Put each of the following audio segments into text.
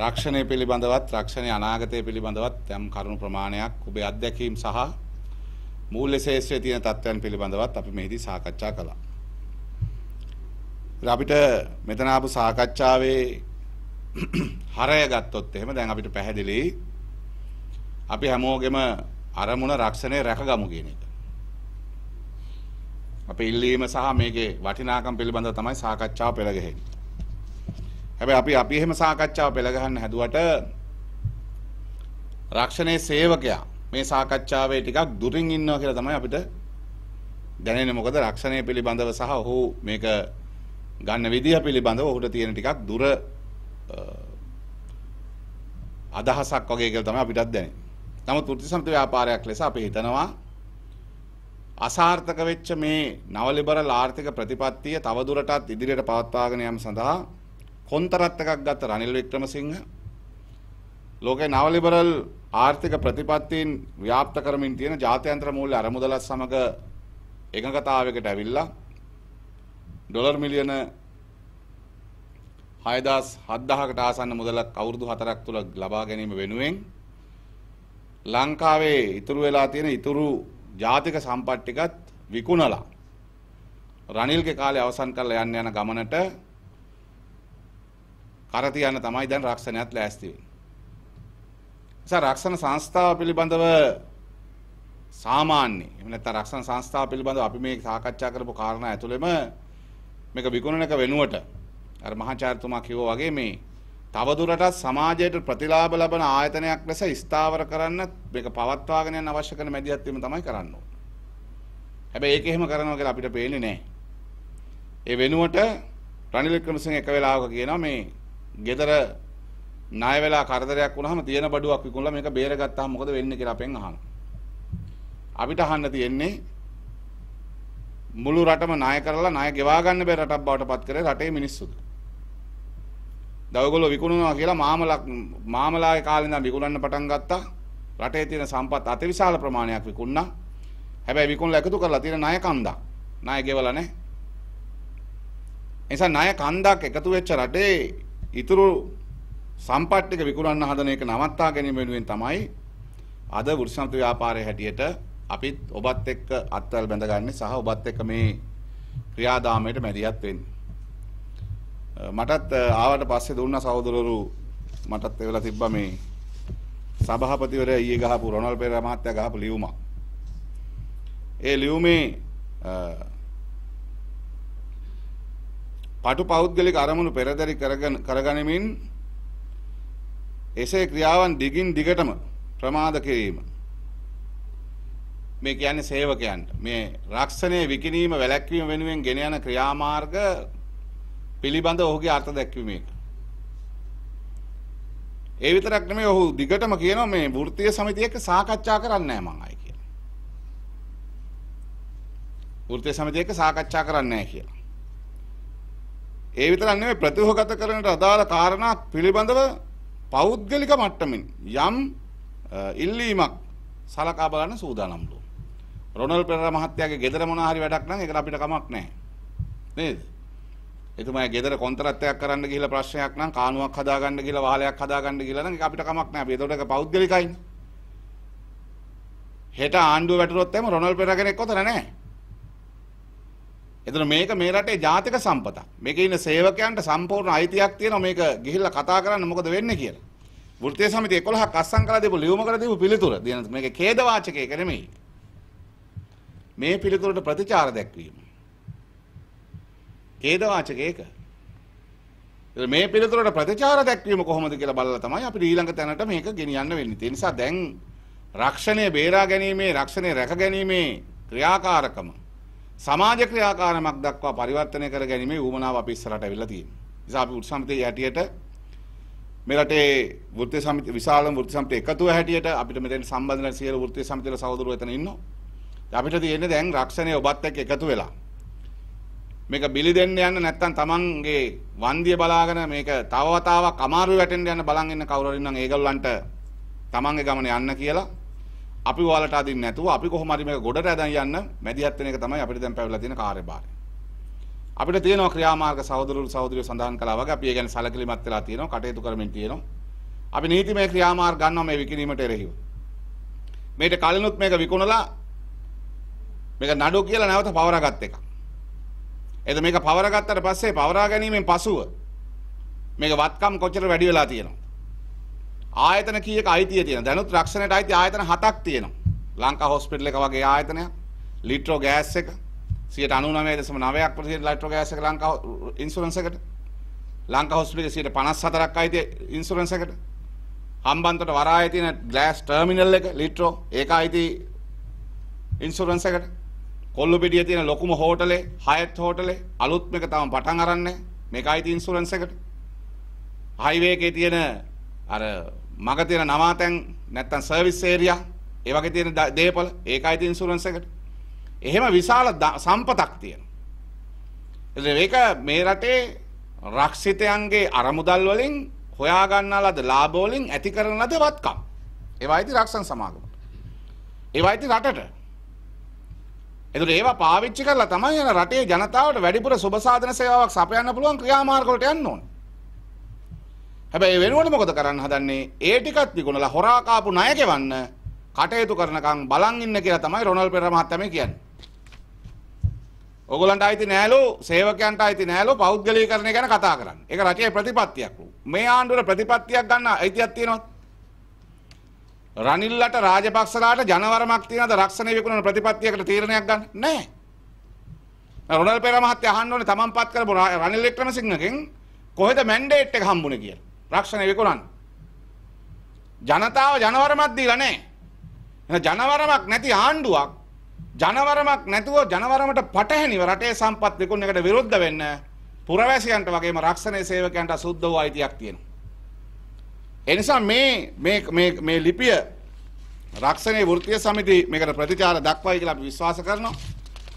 රක්ෂණය පිළිබඳවත් රක්ෂණය අනාගතය පිළිබඳවත් යම් කරුණු ප්‍රමාණයක් ඔබේ අත්දැකීම් සහ මූල්‍ය ශේෂ්ත්‍රයේ තියෙන තත්ත්වයන් පිළිබඳවත් අපි මෙහිදී සාකච්ඡා කළා. අපිට මෙතන ආපු සාකච්ඡාවේ හරය ගත්තොත් එහෙම දැන් අපිට පැහැදිලි අපි හැමෝගෙම අරමුණ රක්ෂණය රැකගමු කියන එක. අපේ ඉල්ලීම සහ මේකේ වටිනාකම් පිළිබඳව තමයි සාකච්ඡාව පෙළ ගැහෙන්නේ. හැබැයි අපි අපි එහෙම සාකච්ඡාව පෙළ ගහන්න හැදුවට රක්ෂණයේ සේවකයා මේ සාකච්ඡාවේ ටිකක් දුරින් ඉන්නවා කියලා තමයි අපිට දැනෙන්නේ මොකද රක්ෂණය පිළිබඳව සහ ඔහු මේක ගන්න විදිහ පිළිබඳව ඔහුට තියෙන ටිකක් දුර අදහසක් වගේ කියලා තමයි අපිටත් දැනෙන්නේ. නමුත් වෘත්තිසමිත ව්‍යාපාරයක් ලෙස අපි හිතනවා අසාර්ථක වෙච්ච මේ නව ලිබරල් ආර්ථික ප්‍රතිපත්තිය තවදුරටත් ඉදිරියට පවත්වාගෙන යාම සඳහා කොන්තරත් එකක් ගත්ත රනිල් වික්‍රමසිංහ ලෝකේ නව ලිබරල් ආර්ථික ප්‍රතිපත්තීන් ව්‍යාප්ත කරමින් තියෙන ජාත්‍යන්තර මූල්‍ය අරමුදලත් සමග එකඟතාවයකට ඇවිල්ලා ඩොලර් මිලියන 67000කට ආසන්න මුදලක් අවුරුදු 4ක් තුල ලබා ගැනීම වෙනුවෙන් ලංකාවේ ඉතුරු වෙලා තියෙන ඉතුරු ජාතික සම්පත් ටිකත් විකුණලා රනිල්ගේ කාලේ අවසන් කරලා යන්න යන ගමනට කර තියන්න තමයි දැන් රක්ෂණයත් ලෑස්ති වෙන්නේ. නිසා රක්ෂණ සංස්ථාව පිළිබඳව සාමාන්‍ය එහෙම නැත්නම් රක්ෂණ සංස්ථාව පිළිබඳව අපි මේ සාකච්ඡා කරපු කාරණා ඇතුළෙම මේක විකුණනක වෙනුවට අර මහාචාර්යතුමා කිව්වා වගේ මේ තවදුරටත් සමාජයට ප්‍රතිලාභ ලබන ආයතනයක් ලෙස ස්ථාවර කරන්න මේක පවත්වාගෙන යන්න අවශ්‍ය කරන මැදිහත් වීම තමයි කරන්න ඕනේ. හැබැයි ඒක එහෙම කරනවා කියලා අපිට පේන්නේ නැහැ. ඒ වෙනුවට රනිල් වික්‍රමසිංහ එක වෙලාවක කියනවා මේ ගෙදර ණය වෙලා කරදරයක් වුණාම තියෙන බඩුවක් විකුණලා මේක බේරගත්තාම මොකද වෙන්නේ කියලා අපෙන් අහනවා. අපිට අහන්න තියෙන්නේ මුළු රටම ණය කරලා ණය ගෙවා ගන්න බැරි රටක් බවට පත් කරේ රටේ මිනිස්සුද. දවගොල්ලෝ විකුණනවා කියලා මාමලක් මාමලාගේ කාලේ ඉඳන් විකුණන්න පටන් ගත්තා. රටේ තියෙන සම්පත් අතිවිශාල ප්‍රමාණයක් විකුණා. හැබැයි විකුණලා එකතු කරලා තියෙන ණය කන්දක්. ණය ගෙවලා නැහැ. එනිසා ණය කන්දක් එකතු වෙච්ච රටේ ඉතුරු සම්පත් ටික විකුණන්න හදන එක නවත්තා ගැනීම වෙනුවෙන් තමයි අද වෘෂණතු ව්‍යාපාරයේ හැටියට අපිත් ඔබත් එක්ක අත්වල බැඳගන්නේ සහ ඔබත් එක්ක මේ ක්‍රියාදාමයට මැදිහත් වෙන්නේ. මටත් ආවට පස්සේ දුන්න සහෝදරවරු මටත් එවලා තිබ්බා මේ සභාපතිවරයා ඊයේ ගහපු රොනල් පෙරේරා මහත්තයා ගහපු ලියුමක්. ඒ ලියුමේ පටු පෞද්ගලික අරමුණු පෙරදරි කරගනිමින් එසේ ක්‍රියාවන් දිගින් දිගටම ප්‍රමාද කිරීම මේ කියන්නේ සේවකයන්ට මේ රක්ෂණය විකිණීම වැළැක්වීම වෙනුවෙන් ගෙන යන ක්‍රියාමාර්ග පිළිබඳ ඔහුගේ අර්ථ දැක්වීම එක. ඒ විතරක් නෙමෙයි ඔහු දිගටම කියනවා මේ වෘත්තීය සමිතිය එක්ක සාකච්ඡා කරන්නේ නැහැ මම ආයි කියලා. වෘත්තීය සමිතිය එක්ක සාකච්ඡා කරන්නේ නැහැ කියලා. ඒ විතරක් නෙමෙයි ප්‍රතිවහගත කරනට අදාළ කාරණා පිළිබඳව පෞද්ගලික මට්ටමින් යම් ඉල්ලීමක් සලකා බලන්න සූදානම් ලෝ. රොනල් පෙරේරා මහත්තයාගේ ගෙදර මොනවා හරි වැඩක් නම් ඒකට අපිට කමක් නැහැ. නේද? එතුමා ගෙදර කොන්ත්‍රාත්යක් කරන්න ගිහිල්ලා ප්‍රශ්නයක් නම් කානුවක් හදාගන්න ගිහිල්ලා වහලයක් හදාගන්න ගිහිල්ලා නම් ඒක අපිට කමක් නැහැ. අපි ඒකට ඒක පෞද්ගලිකයිනේ. හෙට ආණ්ඩුව වැටුනොත් එම රොනල් පෙරේරා කෙනෙක් ඔතන නැහැ. එතන මේක මේ රටේ ජාතික සම්පතක්. මේකේ ඉන්න සේවකයන්ට සම්පූර්ණ අයිතියක් තියෙනවා මේක ගිහිල්ලා කතා කරන්න මොකද වෙන්නේ කියලා. වෘත්තීය සමිතිය 11ක් අස්සම් කළා දීපු ලියුම කළා දීපු පිළිතුර. දින මේක ඛේදවාචකයක නෙමෙයි. මේ පිළිතුරට ප්‍රතිචාර දැක්වීම. ඛේදවාචකයක. මේ පිළිතුරට ප්‍රතිචාර දැක්වීම කොහොමද කියලා බලලා තමයි අපිට ඊළඟ තැනට මේක ගෙනියන්න වෙන්නේ. ඒ නිසා දැන් රක්ෂණය බේරා ගැනීමේ රක්ෂණය රැක ගැනීමේ ක්‍රියාකාරකම සමාජ ක්‍රියාකාරමක් දක්වා පරිවර්තනය කර ගැනීමේ ඌමනාව අපි ඉස්සරහට ඇවිල්ලා තියෙනවා. නිසා අපි වෘත්ති සමිතිය යටියට මේ රටේ වෘත්ති සමිතිය විශාලම වෘත්ති සමිතිය එකතුව හැටියට අපිට මෙතෙන් සම්බන්ධ වෙන සියලු වෘත්ති සමිතියල සහෝදරවරු එතන ඉන්නවා. අපිට තියෙන්නේ දැන් රක්ෂණය ඔබත් එක්ක එකතු වෙලා මේක බිලි දෙන්න යන්න නැත්නම් Tamanගේ වන්දිය බලාගෙන මේක තව වතාවක් අමාරු වැටෙන්න යන බලන් ඉන්න කවුරු හරි නම් ඒගොල්ලන්ට Tamanගේ ගමන යන්න කියලා අපි ඔයාලට අදින්න නැතුව අපි කොහොම හරි මේක ගොඩට ඇදන් යන්න මැදිහත් වෙන එක තමයි අපිට දැන් පැවිලා තියෙන කාර්යභාරය. අපිට තියෙනවා ක්‍රියාමාර්ග සහෝදරවරු සහෝදරියෝ සඳහන් කළා වගේ අපි ඒ ගැන සැලකිලිමත් වෙලා තියෙනවා කටයුතු කරමින් තියෙනවා. අපි නීතිමය ක්‍රියාමාර්ග ගන්නවා මේ විකිණීමට එරෙහිව. මේට කලිනුත් මේක විකුණලා මේක නඩු කියලා නැවත පවරාගත් එක. එද මේක පවරාගත්තට පස්සේ පවරා ගැනීමෙන් පසුව මේක වත්කම් කොච්චර වැඩි වෙලා තියෙනවා ආයතන කීයක අයිතිය තියෙන දැනුත් රක්ෂණයට අයිති ආයතන හතක් තියෙනවා ලංකා හොස්පිටල් එක වගේ ආයතනයක් ලිට්‍රෝ ගෑස් එක 99.9ක් ප්‍රතිශත ලිට්‍රෝ ගෑස් එක ලංකා ඉන්ෂුරන්ස් එකට ලංකා හොස්පිටල් එක 54ක් අයිති ඉන්ෂුරන්ස් එකට හම්බන්තොට වරායේ තියෙන ග්ලාස් ටර්මිනල් එක ලිට්‍රෝ ඒක අයිති ඉන්ෂුරන්ස් එකට කොල්ලුපිටියේ තියෙන ලොකුම හෝටලේ හයත් හෝටලේ අලුත්ම එක තමයි පටන් අරන්නේ මේක අයිති ඉන්ෂුරන්ස් එකට හයිවේ එකේ තියෙන අර මග තියෙන නවාතැන් නැත්තම් සර්විස් ඒරියා ඒ වගේ තියෙන දේපල ඒකයි තියෙන ඉන්ෂුරන්ස් එකට. එහෙම විශාල සම්පතක් තියෙනවා. ඒක මේ රටේ රක්ෂිතයන්ගේ අරමුදල් වලින් හොයා ගන්නා ලද ලාභ වලින් ඇති කරන ලද වත්කම්. ඒවා ඉති රක්ෂණ සමාගමට. ඒවා ඉති රටට. එතකොට ඒවා පාවිච්චි කරලා තමයි යන රටේ ජනතාවට වැඩිපුර සුබ සාධන සේවාවක් සපයන්න පුළුවන් ක්‍රියාමාර්ග වලට යන්න ඕනේ. හැබැයි වෙනුවට මොකද කරන්න හදන්නේ ඒ ටිකත් විකුණලා හොරා කාපු ණය ගෙවන්න කටයුතු කරනකම් බලන් ඉන්න කියලා තමයි රොනල් පෙරේරා මහත්තයා මේ කියන්නේ. ඕගොල්ලන්ට අයිති නෑලු, සේවකයන්ට අයිති නෑලු පෞද්ගලීකරණය ගැන කතා කරන්නේ. ඒක රටේ ප්‍රතිපත්තියක්. මේ ආණ්ඩුවේ ප්‍රතිපත්තියක් ගන්න අයිතියක් තියෙනවද? රනිල්ලට රාජපක්ෂලාට ජනවරමක් තියෙනවද රක්ෂණ විකුණන ප්‍රතිපත්තියකට තීරණයක් ගන්න? නෑ. රොනල් පෙරේරා මහත්තයා අහන්න ඕනේ තමන්පත් කරපු රනිල් වික්‍රමසිංහගෙන් කොහෙද මැන්ඩේට් එක හම්බුනේ කියලා. රක්ෂණය විකුණන්න. ජනතාව ජනවරමක් දීලා නැහැ. එහෙනම් ජනවරමක් නැති ආණ්ඩුවක් ජනවරමක් නැතුව ජනවරමට පටහැනිව රටේ සම්පත් විකුණන එකට විරුද්ධ වෙන්න පුරවැසියන්ට වගේම රක්ෂණය සේවකයන්ට සුද්ධ වූ අයිතියක් තියෙනවා. ඒ නිසා මේ මේ මේ මේ ලිපිය රක්ෂණයේ වෘත්තීය සමිති මේකට ප්‍රතිචාර දක්වයි කියලා අපි විශ්වාස කරනවා.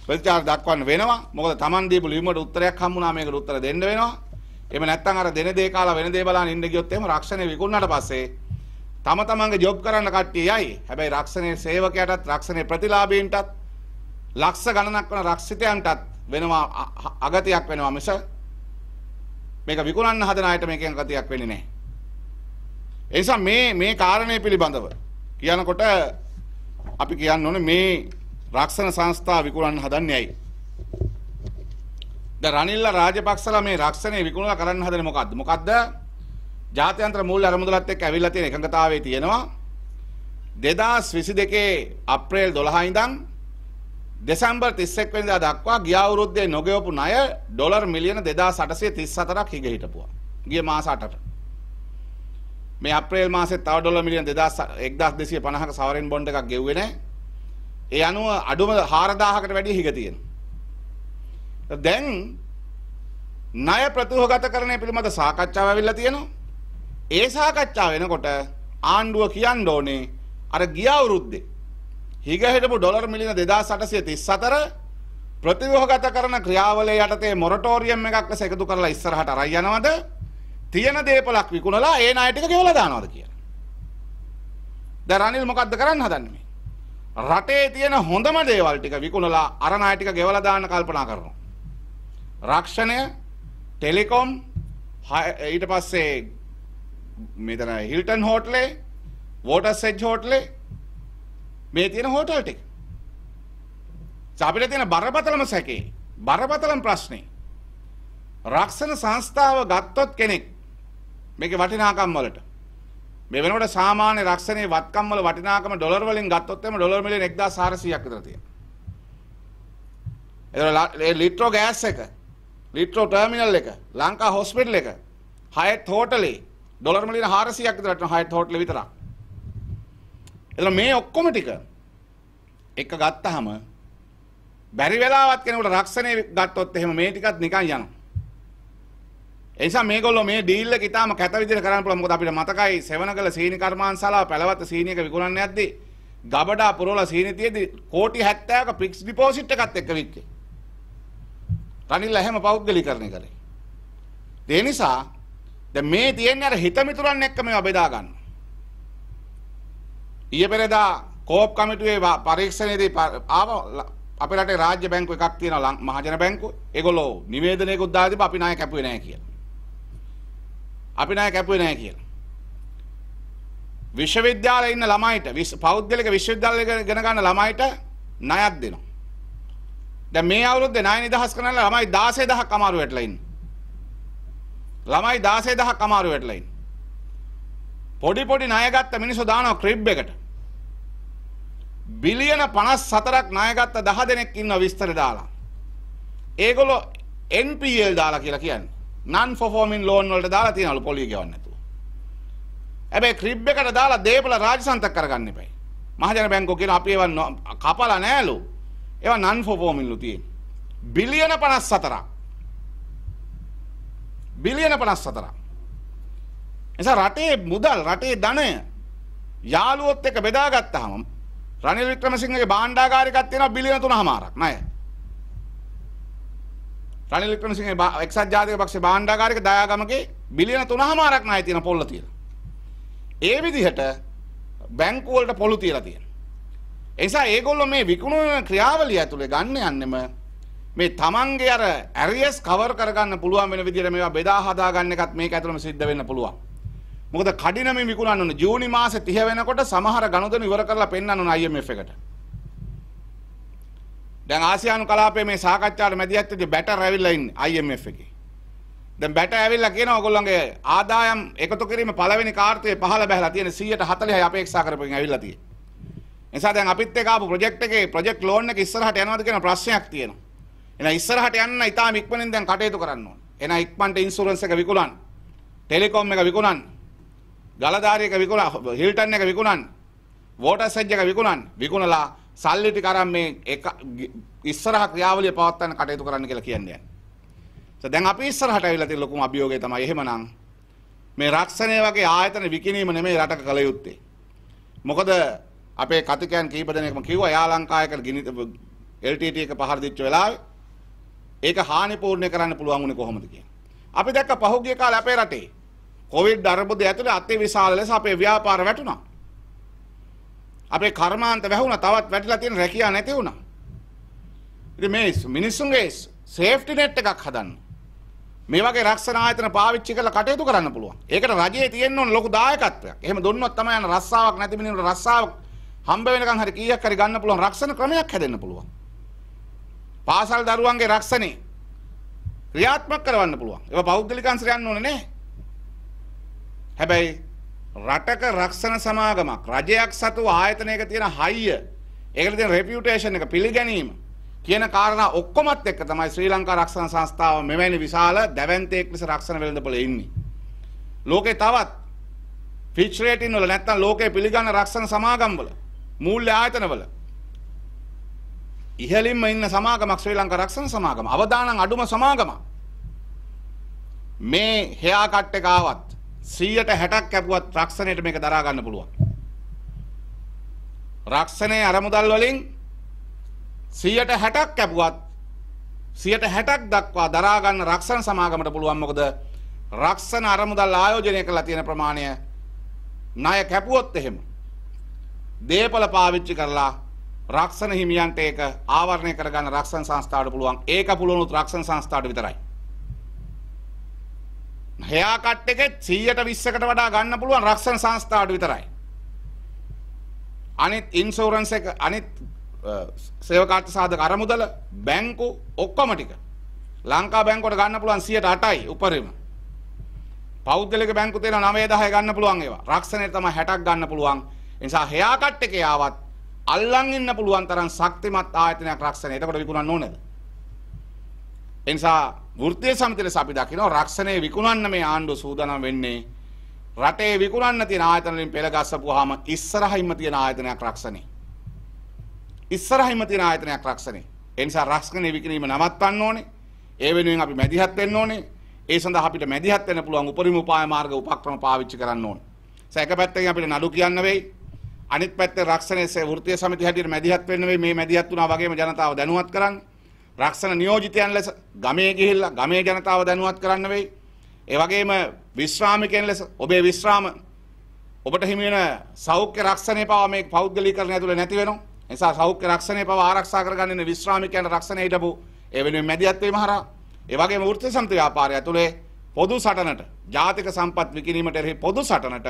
ප්‍රතිචාර දක්වන්න වෙනවා. මොකද Taman දීපු ලියුමට උත්තරයක් හම්බුණා මේකට උත්තර දෙන්න වෙනවා. එහෙම නැත්නම් අර දෙන දේ කාලා වෙන දේ බලන්න ඉන්න ගියොත් එහෙම රක්ෂණය විකුණාට පස්සේ තම තමන්ගේ ජොබ් කරන්න කට්ටිය යයි. හැබැයි රක්ෂණයේ සේවකයාටත් රක්ෂණයේ ප්‍රතිලාභීන්ටත් ලක්ෂ ගණනක් වන රක්ෂිතයන්ටත් වෙනවා අගතියක් වෙනවා මිස මේක විකුණන්න හදන අයට මේකෙන් ගතියක් වෙන්නේ නැහැ. ඒ නිසා මේ මේ කාරණය පිළිබඳව කියනකොට අපි කියන්න ඕනේ මේ රක්ෂණ සංස්ථා විකුණන්න හදන්නේ ඇයි? ද රනිල්ල රාජපක්ෂලා මේ රක්ෂණය විකුණලා කරන්න හදන්නේ මොකද්ද? මොකද්ද? ජාත්‍යන්තර මූල්‍ය අරමුදලත් එක්ක ඇවිල්ලා තියෙන එකඟතාවයේ තියෙනවා 2022 අප්‍රේල් 12 ඉඳන් දෙසැම්බර් 31 වෙනිදා දක්වා ගිය අවුරුද්දේ නොගෙවපු ණය ඩොලර් මිලියන 2834ක් හිග හිටපුවා. ගිය මාස 8ට. මේ අප්‍රේල් මාසේ තව ඩොලර් මිලියන 1250ක සවරෙන් බොන්ඩ් එකක් ගෙව්වේ නැහැ. ඒ අනුව අඩුම 4000කට වැඩිය හිග තියෙනවා. දැන් ණය ප්‍රතිහගත කරණය පිළිබඳ සාකච්ඡාව ඇවිල්ලා තියෙනවා. ඒ සාකච්ඡාව වෙනකොට ආණ්ඩුව කියන්න ඕනේ අර ගිය අවුරුද්දේ හිගහිටපු ඩොලර් මිලියන 2834 ප්‍රතිවහගත කරන ක්‍රියාවලිය යටතේ මොරටෝරියම් එකක් ලෙස එකතු කරලා ඉස්සරහට අරන් යනවද? තියෙන දේපලක් විකුණලා ඒ ණය ටික ගෙවලා දානවද කියලා. දැන් රනිල් මොකද්ද කරන්න හදන්නේ? රටේ තියෙන හොඳම දේවල් ටික විකුණලා අර ණය ටික ගෙවලා දාන්න කල්පනා කරනවා. රක්ෂණය ටෙලිකොම් ඊට පස්සේ මෙතන හිල්ටන් හෝටලේ වෝටර් සෙජ් හෝටලේ මේ තියෙන හෝටල් ටික. අපිට තියෙන බරපතලම සැකේ බරපතලම ප්‍රශ්නේ රක්ෂණ සංස්ථාව ගත්තොත් කෙනෙක් මේකේ වටිනාකම් වලට මේ වෙනකොට සාමාන්‍ය රක්ෂණයේ වත්කම් වල වටිනාකම ඩොලර් වලින් ගත්තොත් එම ඩොලර් මිලියන 1400ක් විතර තියෙනවා. ඒතර ලිට්‍රෝ ගෑස් එක ලිට්‍රෝ ටර්මිනල් එක ලංකා හොස්පිටල් එක හයත් හෝටලේ ඩොලර් මිලියන 400ක් විතර වටින හයත් හෝටලේ විතරක්. එතන මේ ඔක්කොම ටික එක ගත්තහම බැරි වෙලාවත් කෙනෙකුට රක්ෂණය ගත්තොත් එහෙම මේ ටිකත් නිකන් යනවා. ඒ නිසා මේගොල්ලෝ මේ ඩීල් එක ඊටාම කැත විදිහට කරන්න පුළුවන්. මොකද අපිට මතකයි සෙවනගල සීනි කර්මාන්තශාලාව පැලවත සීනි එක විකුණන්න යද්දී ගබඩා පුරවලා සීනි තියේදී කෝටි 70ක ෆික්ස් ඩිපොසිට් එකත් එක්ක වික්කේ. රනිල් හැම පෞද්ගලිකරණය කරේ. ඒ නිසා දැන් මේ තියෙන්නේ අර හිතමිතුරන් එක්ක මේවා බෙදා ගන්න. ඊයේ පෙරදා කෝප් කමිටුවේ පරීක්ෂණයේදී ආව අපේ රටේ රාජ්‍ය බැංකුව එකක් තියෙනවා මහජන බැංකුව. ඒගොල්ලෝ නිවේදනයකුත් දාලා තිබ්බා අපි ණය කැපුවේ නැහැ කියලා. අපි ණය කැපුවේ නැහැ කියලා. විශ්වවිද්‍යාලේ ඉන්න ළමයිට පෞද්ගලික විශ්වවිද්‍යාලයක ඉගෙන ගන්න ළමයිට ණයක් දෙනවා. දැන් මේ අවුරුද්දේ ණය නිදහස් කරන ළමයි 16000ක් අමාරු වැටලා ඉන්නේ. ළමයි 16000ක් අමාරු වැටලා ඉන්නේ. පොඩි පොඩි ණය ගත්ත මිනිස්සු දානවා ක්‍රිබ් එකට. බිලියන 54ක් ණය ගත්ත 10 දෙනෙක් ඉන්නවා විස්තර දාලා. ඒගොල්ලෝ NPL දාලා කියලා කියන්නේ. non performing loan වලට දාලා තියනවලු පොලිය ගෙවන්න නැතුව. හැබැයි ක්‍රිබ් එකට දාලා දේපල රාජසන්තක් කරගන්න එපයි. මහජන බැංකුව කියන අපි ඒවා කපලා නෑලු. ඒවා නන් ෆෝෆෝමින්ලු තියෙන. බිලියන 54ක්. බිලියන 54ක්. එනිසා රටේ මුදල් රටේ ධනය යාළුවොත් එක්ක බෙදාගත්තාම රනිල් වික්‍රමසිංහගේ භාණ්ඩාගාරිකක් තියෙනවා බිලියන 3මාරක් ණය. රනිල් වික්‍රමසිංහගේ එක්සත් ජාතික පක්ෂේ භාණ්ඩාගාරික දයාගමකේ බිලියන 3මාරක් ණය තියෙන පොල්ල තියෙනවා. ඒ විදිහට බැංකුවලට පොළු තියලා තියෙනවා. එනිසා ඒගොල්ලෝ මේ විකුණන ක්‍රියාවලිය ඇතුලේ ගන්න යන්නෙම මේ තමන්ගේ අර ඇරියස් කවර් කරගන්න පුළුවන් වෙන විදිහට මේවා බෙදා හදා ගන්න එකත් මේක ඇතුළම සිද්ධ වෙන්න පුළුවන්. මොකද කඩිනමින් විකුණන්න ඕන ජූනි මාසේ 30 වෙනකොට සමහර ගනුදෙනු ඉවර කරලා පෙන්වන්න ඕන IMF එකට. දැන් ආසියානු කලාපයේ මේ සාකච්ඡාවට මැදිහත්වෙදී බැටර් ඇවිල්ලා ඉන්නේ IMF එකේ. දැන් බැට ඇවිල්ලා කියනවා ඔයගොල්ලන්ගේ ආදායම් එකතු කිරීම පළවෙනි කාර්තුවේ පහළ බැහැලා තියෙන 140යි අපේක්ෂා කරපුවකින් ඇවිල්ලා තියෙන්නේ. නිසා දැන් අපිත් එක්ක ආපු ප්‍රොජෙක්ට් එකේ ප්‍රොජෙක්ට් ලෝන් එක ඉස්සරහට යනවාද කියන ප්‍රශ්නයක් තියෙනවා. එහෙනම් ඉස්සරහට යන්න ඉතාම ඉක්මනින් දැන් කටයුතු කරන්න ඕනේ. එහෙනම් ඉක්මනට ඉන්ෂුරන්ස් එක විකුණන්න. ටෙලිකොම් එක විකුණන්න. ගලදාරි එක විකුණන්න. හිල්ටන් එක විකුණන්න. වෝටර් සෙජ් එක විකුණන්න. විකුණලා සල්ලි ටික අරන් මේ එක ඉස්සරහ ක්‍රියාවලිය පවත්වන්න කටයුතු කරන්න කියලා කියන්නේ. දැන් අපි ඉස්සරහට ඇවිල්ලා තියෙන ලොකුම අභියෝගය තමයි එහෙමනම් මේ රක්ෂණය වගේ ආයතන විකිණීම නෙමෙයි රටක කළ යුත්තේ. මොකද අපේ කතිකයන් කීප දෙනෙක්ම කිව්වා යා ලංකාවේ ගිනි LTT එක පහර දීච්ච වෙලාවේ ඒක හානිපූර්ණ කරන්න පුළුවන් උනේ කොහොමද කියලා. අපි දැක්ක පහුගිය කාලේ අපේ රටේ කොවිඩ් අර්බුදය ඇතුළේ අතිවිශාල ලෙස අපේ ව්‍යාපාර වැටුණා. අපේ කර්මාන්ත වැහුණා තවත් වැටිලා තියෙන රැකියාව නැති වුණා. ඉතින් මේ මිනිස්සුන්ගේ සේෆ්ටි net එකක් හදන්න. මේ වගේ රක්ෂණ ආයතන පාවිච්චි කරලා කටයුතු කරන්න පුළුවන්. ඒකට රජයේ තියෙන්න ඕන ලොකු දායකත්වයක්. එහෙම දුන්නොත් තමයි යන රස්සාවක් නැති මිනිහට රස්සාවක් හම්බ වෙනකන් හරි කීයක් හරි ගන්න පුළුවන් රක්ෂණ ක්‍රමයක් හැදෙන්න පුළුවන්. පාසල් දරුවන්ගේ රක්ෂණේ ක්‍රියාත්මක කරවන්න පුළුවන්. ඒක පෞද්ගලික අංශය යන්න ඕනේ නේ. හැබැයි රටක රක්ෂණ සමාගමක් රජයක් සතු ආයතනයක තියෙන හයිය ඒකට තියෙන රෙපියුටේෂන් එක පිළිගැනීම කියන කාරණා ඔක්කොමත් එක්ක තමයි ශ්‍රී ලංකා රක්ෂණ සංස්ථාව මෙවැනි විශාල දැවැන්තයෙක් ලෙස රක්ෂණ වෙළඳපොළ ඉන්නේ. ලෝකේ තවත් ෆිච් රේටින් වල නැත්තම් ලෝකේ පිළිගන්න රක්ෂණ සමාගම් වල මූල්‍ය ආයතනවල ඉහළින්ම ඉන්න සමාගමක් ශ්‍රී ලංකා රක්ෂණ සමාගම. අවදානම් අඩුම සමාගම. මේ හෙයා කට් එක ආවත් 160ක් කැපුවත් රක්ෂණයට මේක දරා ගන්න පුළුවන්. රක්ෂණයේ අරමුදල් වලින් 160ක් කැපුවත් 160ක් දක්වා දරා ගන්න රක්ෂණ සමාගමට පුළුවන්. මොකද රක්ෂණ අරමුදල් ආයෝජනය කරලා තියෙන ප්‍රමාණය ණය කැපුවොත් එහෙම දේපල පාවිච්චි කරලා රක්ෂණ හිමියන්ට ඒක ආවරණය කරගන්න රක්ෂණ සංස්ථාවට පුළුවන්. ඒක පුළුවනුත් රක්ෂණ සංස්ථාවට විතරයි. හයා කට් එකේ 100ට 20කට වඩා ගන්න පුළුවන් රක්ෂණ සංස්ථාවට විතරයි. අනිත් ඉන්ෂුරන්ස් එක අනිත් සේවකාර්ත සාධක අරමුදල බැංකු ඔක්කොම ටික ලංකා බැංකුවට ගන්න පුළුවන් 108යි උපරිම. පෞද්ගලික බැංකු තියෙන 9 10 ගන්න පුළුවන් ඒවා. රක්ෂණයට තමයි 60ක් ගන්න පුළුවන්. නිසා හෙයා කට් එකේ ආවත් අල්ලන් ඉන්න පුළුවන් තරම් ශක්තිමත් ආයතනයක් රක්ෂණය. එතකොට විකුණන්න ඕනේද? ඒ නිසා වෘත්තීය සමිතිය ලෙස අපි දකිනවා රක්ෂණය විකුණන්න මේ ආණ්ඩුව සූදානම් වෙන්නේ රටේ විකුණන්න තියෙන ආයතන වලින් පෙළ ගස්සපුවාම ඉස්සරහින්ම තියෙන ආයතනයක් රක්ෂණය. ඉස්සරහින්ම තියෙන ආයතනයක් රක්ෂණය. ඒ නිසා රක්ෂණය විකිණීම නවත්වන්න ඕනේ. ඒ වෙනුවෙන් අපි මැදිහත් වෙන්න ඕනේ. ඒ සඳහා අපිට මැදිහත් වෙන්න පුළුවන් උපරිම උපාය මාර්ග උපක්‍රම පාවිච්චි කරන්න ඕනේ. සැක පැත්තකින් අපිට නඩු කියන්න වෙයි. අනිත් පැත්තේ රක්ෂණ වෘත්තීය සමිතිය හැටියට මැදිහත් වෙන්නේ මේ මැදිහත් වුණා වගේම ජනතාව දැනුවත් කරන්නේ. රක්ෂණ නියෝජිතයන් ලෙස ගමේ ගිහිල්ලා ගමේ ජනතාව දැනුවත් කරන්න වෙයි. ඒ වගේම විශ්‍රාමිකයන් ලෙස ඔබේ විශ්‍රාම ඔබට හිමි වෙන සෞඛ්‍ය රක්ෂණය පවා මේ පෞද්ගලීකරණය ඇතුළේ නැති වෙනවා. ඒ නිසා සෞඛ්‍ය රක්ෂණය පවා ආරක්ෂා කරගන්න ඉන්න විශ්‍රාමිකයන් රක්ෂණය හිටපු ඒ වෙනුවෙන් මැදිහත් වීම හරහා ඒ වගේම වෘත්ති සමිති ව්‍යාපාරය ඇතුළේ පොදු සටනට ජාතික සම්පත් විකිණීමට එරෙහි පොදු සටනට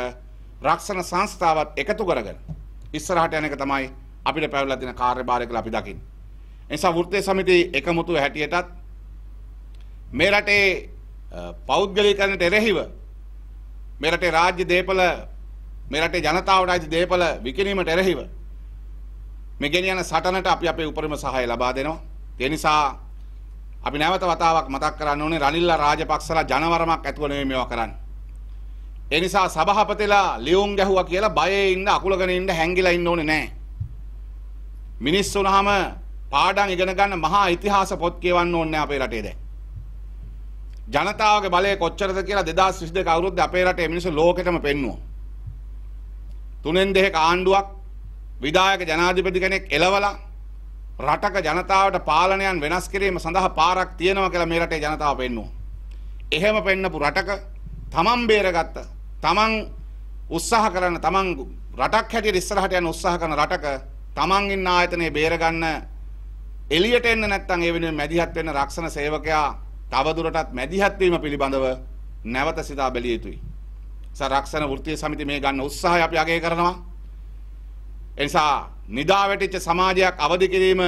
රක්ෂණ සංස්ථාවත් එකතු කරගෙන ඉස්සරහට යන එක තමයි අපිට පැවරලා තියෙන කාර්යභාරය කියලා අපි දකින්නේ. එනිසා වෘත්තීය සමිතිය එකමුතු හැටියටත් මේ රටේ පෞද්ගලීකරණයට එරෙහිව මේ රටේ රාජ්‍ය දේපල මේ රටේ ජනතාවට අයිති දේපල විකිණීමට එරෙහිව මේ ගෙනියන සටනට අපි අපේ උපරිම සහාය ලබා දෙනවා. ඒ නිසා අපි නැවත වතාවක් මතක් කරන්න ඕනේ රනිල්ලා රාජපක්ෂලා ජනවරමක් ඇතුව නෙමෙයි මේවා කරන්නේ. එනිසා සභහපතලා ලියුම් ගැහුවා කියලා බයේ ඉන්න අකුලගෙන ඉන්න හැංගිලා ඉන්න ඕනේ නැහැ. මිනිස් වුණාම පාඩම් ඉගෙන ගන්න මහා ඉතිහාස පොත් කියවන්න ඕනේ අපේ රටේ දැන්. ජනතාවගේ බලය කොච්චරද කියලා 2022 අවුරුද්දේ අපේ රටේ මිනිස්සු ලෝකෙටම පෙන්නුවා. තුනෙන් දෙක ආණ්ඩුවක් විධායක ජනාධිපති කෙනෙක් එලවලා රටක ජනතාවට පාලනයන් වෙනස් කිරීම සඳහා පාරක් තියෙනවා කියලා මේ රටේ ජනතාව පෙන්නුවා. එහෙම පෙන්නපු රටක තමන් බේරගත්තා තමන් උත්සාහ කරන තමන් රටක් හැටියට ඉස්සරහට යන උත්සාහ කරන රටක තමන් ඉන්න ආයතනයේ බේරගන්න එළියට එන්න නැත්නම් ඒ වෙනුවෙන් මැදිහත් වෙන්න රක්ෂණ සේවකයා තවදුරටත් මැදිහත් වීම පිළිබඳව නැවත සිතා බැලිය යුතුයි. රක්ෂණ වෘත්තීය සමිතිය මේ ගන්න උත්සාහය අපි අගය කරනවා. එනිසා නිදා වැටිච්ච සමාජයක් අවදි කිරීම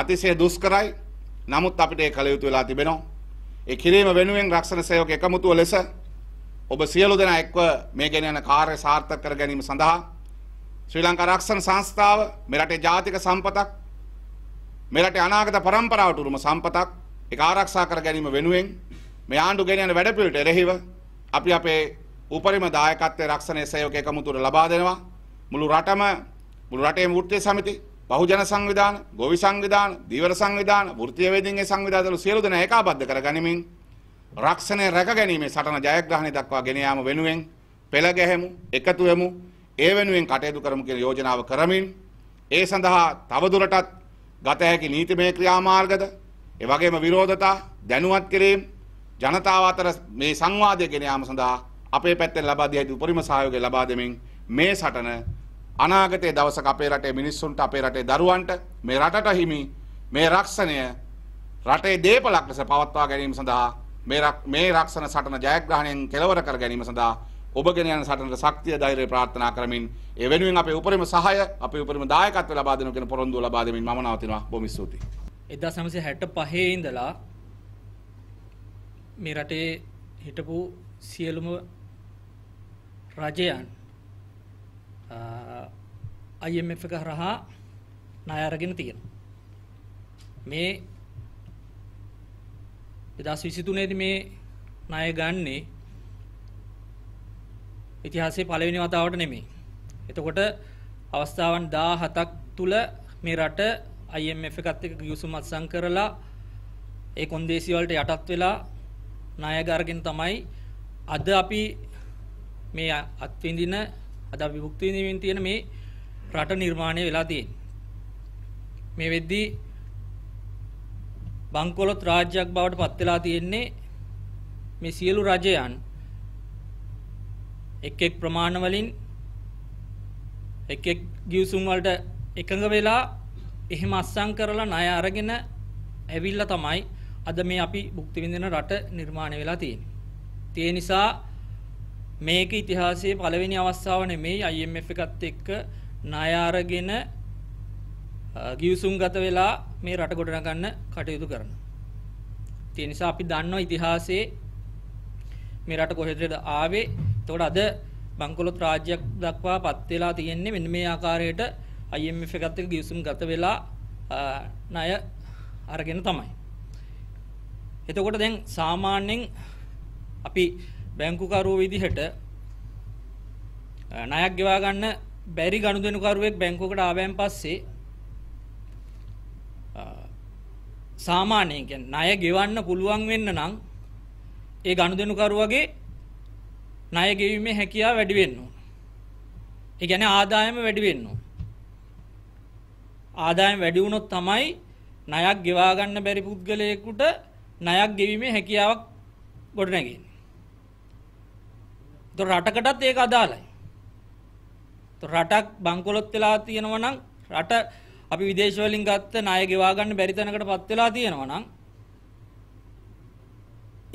අතිශය දුෂ්කරයි. නමුත් අපිට ඒ කළ යුතු වෙලා තිබෙනවා. ඒ කිරීම වෙනුවෙන් රක්ෂණ සේවක එකමුතුව ලෙස ඔබ සියලු දෙනා එක්ව මේ ගෙන යන කාර්ය සාර්ථක කර ගැනීම සඳහා ශ්‍රී ලංකා ආරක්ෂණ සංස්ථාව මෙරටේ ජාතික සම්පතක් මෙරටේ අනාගත પરම්පරාවට උරුම සම්පතක් ඒක ආරක්ෂා කර ගැනීම වෙනුවෙන් මේ ආණ්ඩු ගෙන යන වැඩපිළිවෙලට එරෙහිව අපි අපේ උපරිම දායකත්වයේ රක්ෂණ සහයෝගය කමුතුර ලබා දෙනවා මුළු රටම මුළු රටේ වෘත්තීය සමිති බහුජන සංවිධාන, ගොවි සංවිධාන, දීවර සංවිධාන, වෘත්තීය වේදින්ගේ සංවිධාන සියලු දෙනා ඒකාබද්ධ කර ගනිමින් රක්ෂණය රැක ගැනීමේ සටන ජයග්‍රහණය දක්වා ගෙන යාම වෙනුවෙන් පෙළ ගැහෙමු, එකතු වෙමු, ඒ වෙනුවෙන් කටයුතු කරමු කියන යෝජනාව කරමින් ඒ සඳහා තවදුරටත් ගත හැකි නීතිමය ක්‍රියාමාර්ගද, ඒ වගේම විරෝධතා දැනුවත් කිරීම ජනතාව අතර මේ සංවාදය ගෙන යාම සඳහා අපේ පැත්තෙන් ලබා දිය යුතු උපරිම සහයෝගය ලබා දෙමින් මේ සටන අනාගතයේ දවසක අපේ රටේ මිනිස්සුන්ට අපේ රටේ දරුවන්ට මේ රටට හිමි මේ රක්ෂණය රටේ දේපලක් ලෙස පවත්වා ගැනීම සඳහා මේ මේ රක්ෂණ සටන ජයග්‍රහණයෙන් කෙලවර කර ගැනීම සඳහා ඔබගෙන යන සටනට ශක්තිය ධෛර්යය ප්‍රාර්ථනා කරමින් ඒ වෙනුවෙන් අපේ උපරිම සහාය අපේ උපරිම දායකත්වය ලබා දෙනු කියන පොරොන්දුව ලබා දෙමින් මම නවතිනවා බොහොම ස්තුතියි 1965 ඉඳලා මේ රටේ හිටපු සියලුම රජයන් IMF එක හරහා ණය අරගෙන තියෙනවා. මේ එදස් විසිතුනේද මේ ණය ගන්නේ ඉතිහාසයේ පළවෙනි වතාවට නෙමෙයි. එතකොට අවස්ථාවන් 17ක් තුල මේ රට IMF එකත් එක්ක ගිවිසුම් අත්සන් කරලා ඒ කොන්දේසි වලට යටත් වෙලා ණය ගාරකින් තමයි අද අපි මේ අත්විඳින අද අපි භුක්ති විඳින්න තියෙන මේ රට නිර්මාණය වෙලා තියෙන්නේ. මේ වෙද්දී බංකොලොත් රාජ්‍යයක් බවට පත් වෙලා තියෙන්නේ මේ සියලු රජයන් එක් එක් ප්‍රමාණ වලින් එක් එක් ගිවිසුම් වලට එකඟ වෙලා එහෙම අස්සම් කරලා ණය අරගෙන ඇවිල්ලා තමයි අද මේ අපි භුක්ති විඳින රට නිර්මාණය වෙලා තියෙන්නේ. ඒ නිසා මේක ඉතිහාසයේ පළවෙනි අවස්ථාව නෙමෙයි IMF එකත් එක්ක ණය අරගෙන ගිවිසුම් ගත වෙලා මේ රට ගොඩනගන්න කටයුතු කරන. ඒ නිසා අපි දන්නවා ඉතිහාසයේ මේ රට කොහෙදද ආවේ? එතකොට අද බංකොලොත් රාජ්‍යයක් දක්වා පත් වෙලා තියෙන්නේ මෙන්න මේ ආකාරයට IMF එකත් එක්ක ගිවිසුම් ගත වෙලා ණය අරගෙන තමයි. එතකොට දැන් සාමාන්‍යයෙන් අපි බැංකුකරුවෝ විදිහට ණයක් ගෙවා ගන්න බැරි ගනුදෙනුකරුවෙක් බැංකුවකට ආවයන් පස්සේ සාමාන්‍යයෙන් කියන්නේ ණය ගෙවන්න පුළුවන් වෙන්න නම් ඒ ගනුදෙනුකරුවගේ ණය ගෙවීමේ හැකියාව වැඩි වෙන්න ඕන. ඒ කියන්නේ ආදායම වැඩි වෙන්න ඕන. ආදායම වැඩි වුණොත් තමයි ණයක් ගෙවා ගන්න බැරි පුද්ගලයෙකුට ණයක් ගෙවීමේ හැකියාවක් ගොඩනැගෙන්නේ. ඒතර රටකටත් ඒක අදාළයි. ඒතර රටක් බංකොලොත් වෙලා තියෙනවා නම් රට අපි විදේශ වලින් ගත්ත ණය ගෙවා ගන්න බැරි තැනකටපත් වෙලා තියෙනවා නම්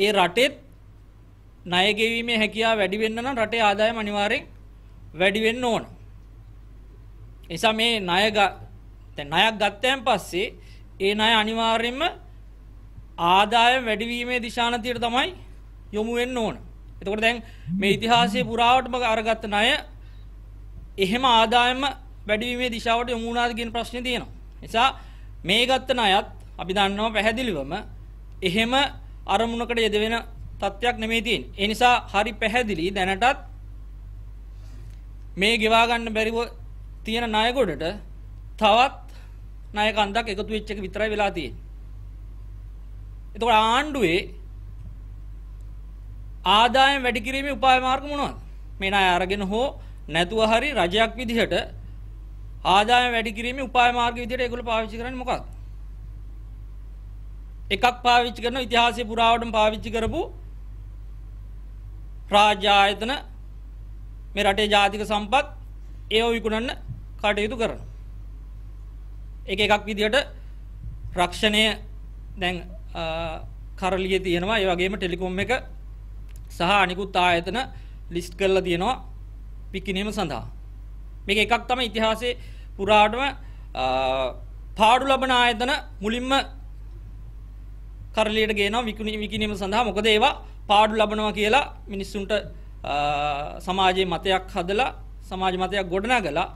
ඒ රටෙත් ණය ගෙවීමේ හැකියාව වැඩි වෙන්න නම් රටේ ආදායම අනිවාර්යෙන් වැඩි වෙන්න ඕන. එසා මේ ණය දැන් ණයක් ගත්තයන් පස්සේ ඒ ණය අනිවාර්යෙන්ම ආදායම වැඩි වීමේ දිශානතියට තමයි යොමු වෙන්න ඕන. එතකොට දැන් මේ ඉතිහාසයේ පුරාවටම අරගත්ත ණය එහෙම ආදායම වැඩිවීමේ දිශාවට යොමු වුණාද කියන ප්‍රශ්නේ තියෙනවා. නිසා මේ ගත්ත ණයත් අපි දන්නවා පැහැදිලිවම එහෙම අරමුණකට යෙදවෙන තත්ත්වයක් නෙමෙයි තියෙන්නේ. ඒ නිසා හරි පැහැදිලි දැනටත් මේ ගෙවා ගන්න බැරිව තියෙන ණය ගොඩට තවත් ණය කන්දක් එකතු වෙච්ච එක විතරයි වෙලා තියෙන්නේ. එතකොට ආණ්ඩුවේ ආදායම් වැඩි කිරීමේ උපාය මාර්ග මොනවද? මේ ණය අරගෙන හෝ නැතුව හරි රජයක් විදිහට ආදායම වැඩි කිරීමේ උපාය මාර්ග විදිහට ඒගොල්ලෝ පාවිච්චි කරන්නේ මොකක්ද? එකක් පාවිච්චි කරන ඉතිහාසයේ පුරාවටම පාවිච්චි කරපු රාජ්‍ය ආයතන මේ රටේ ජාතික සම්පත් ඒව විකුණන්න කටයුතු කරනවා. ඒක එකක් විදිහට රක්ෂණය දැන් කරලියේ තියෙනවා ඒ වගේම ටෙලිකොම් එක සහ අනිකුත් ආයතන ලිස්ට් කරලා තියෙනවා පිකිනීම සඳහා. මේක එකක් තමයි ඉතිහාසයේ පුරාටම පාඩු ලබන ආයතන මුලින්ම කරලියට ගේනවා විකුණ විකිනීම සඳහා මොකද ඒවා පාඩු ලබනවා කියලා මිනිස්සුන්ට සමාජයේ මතයක් හදලා සමාජ මතයක් ගොඩනගලා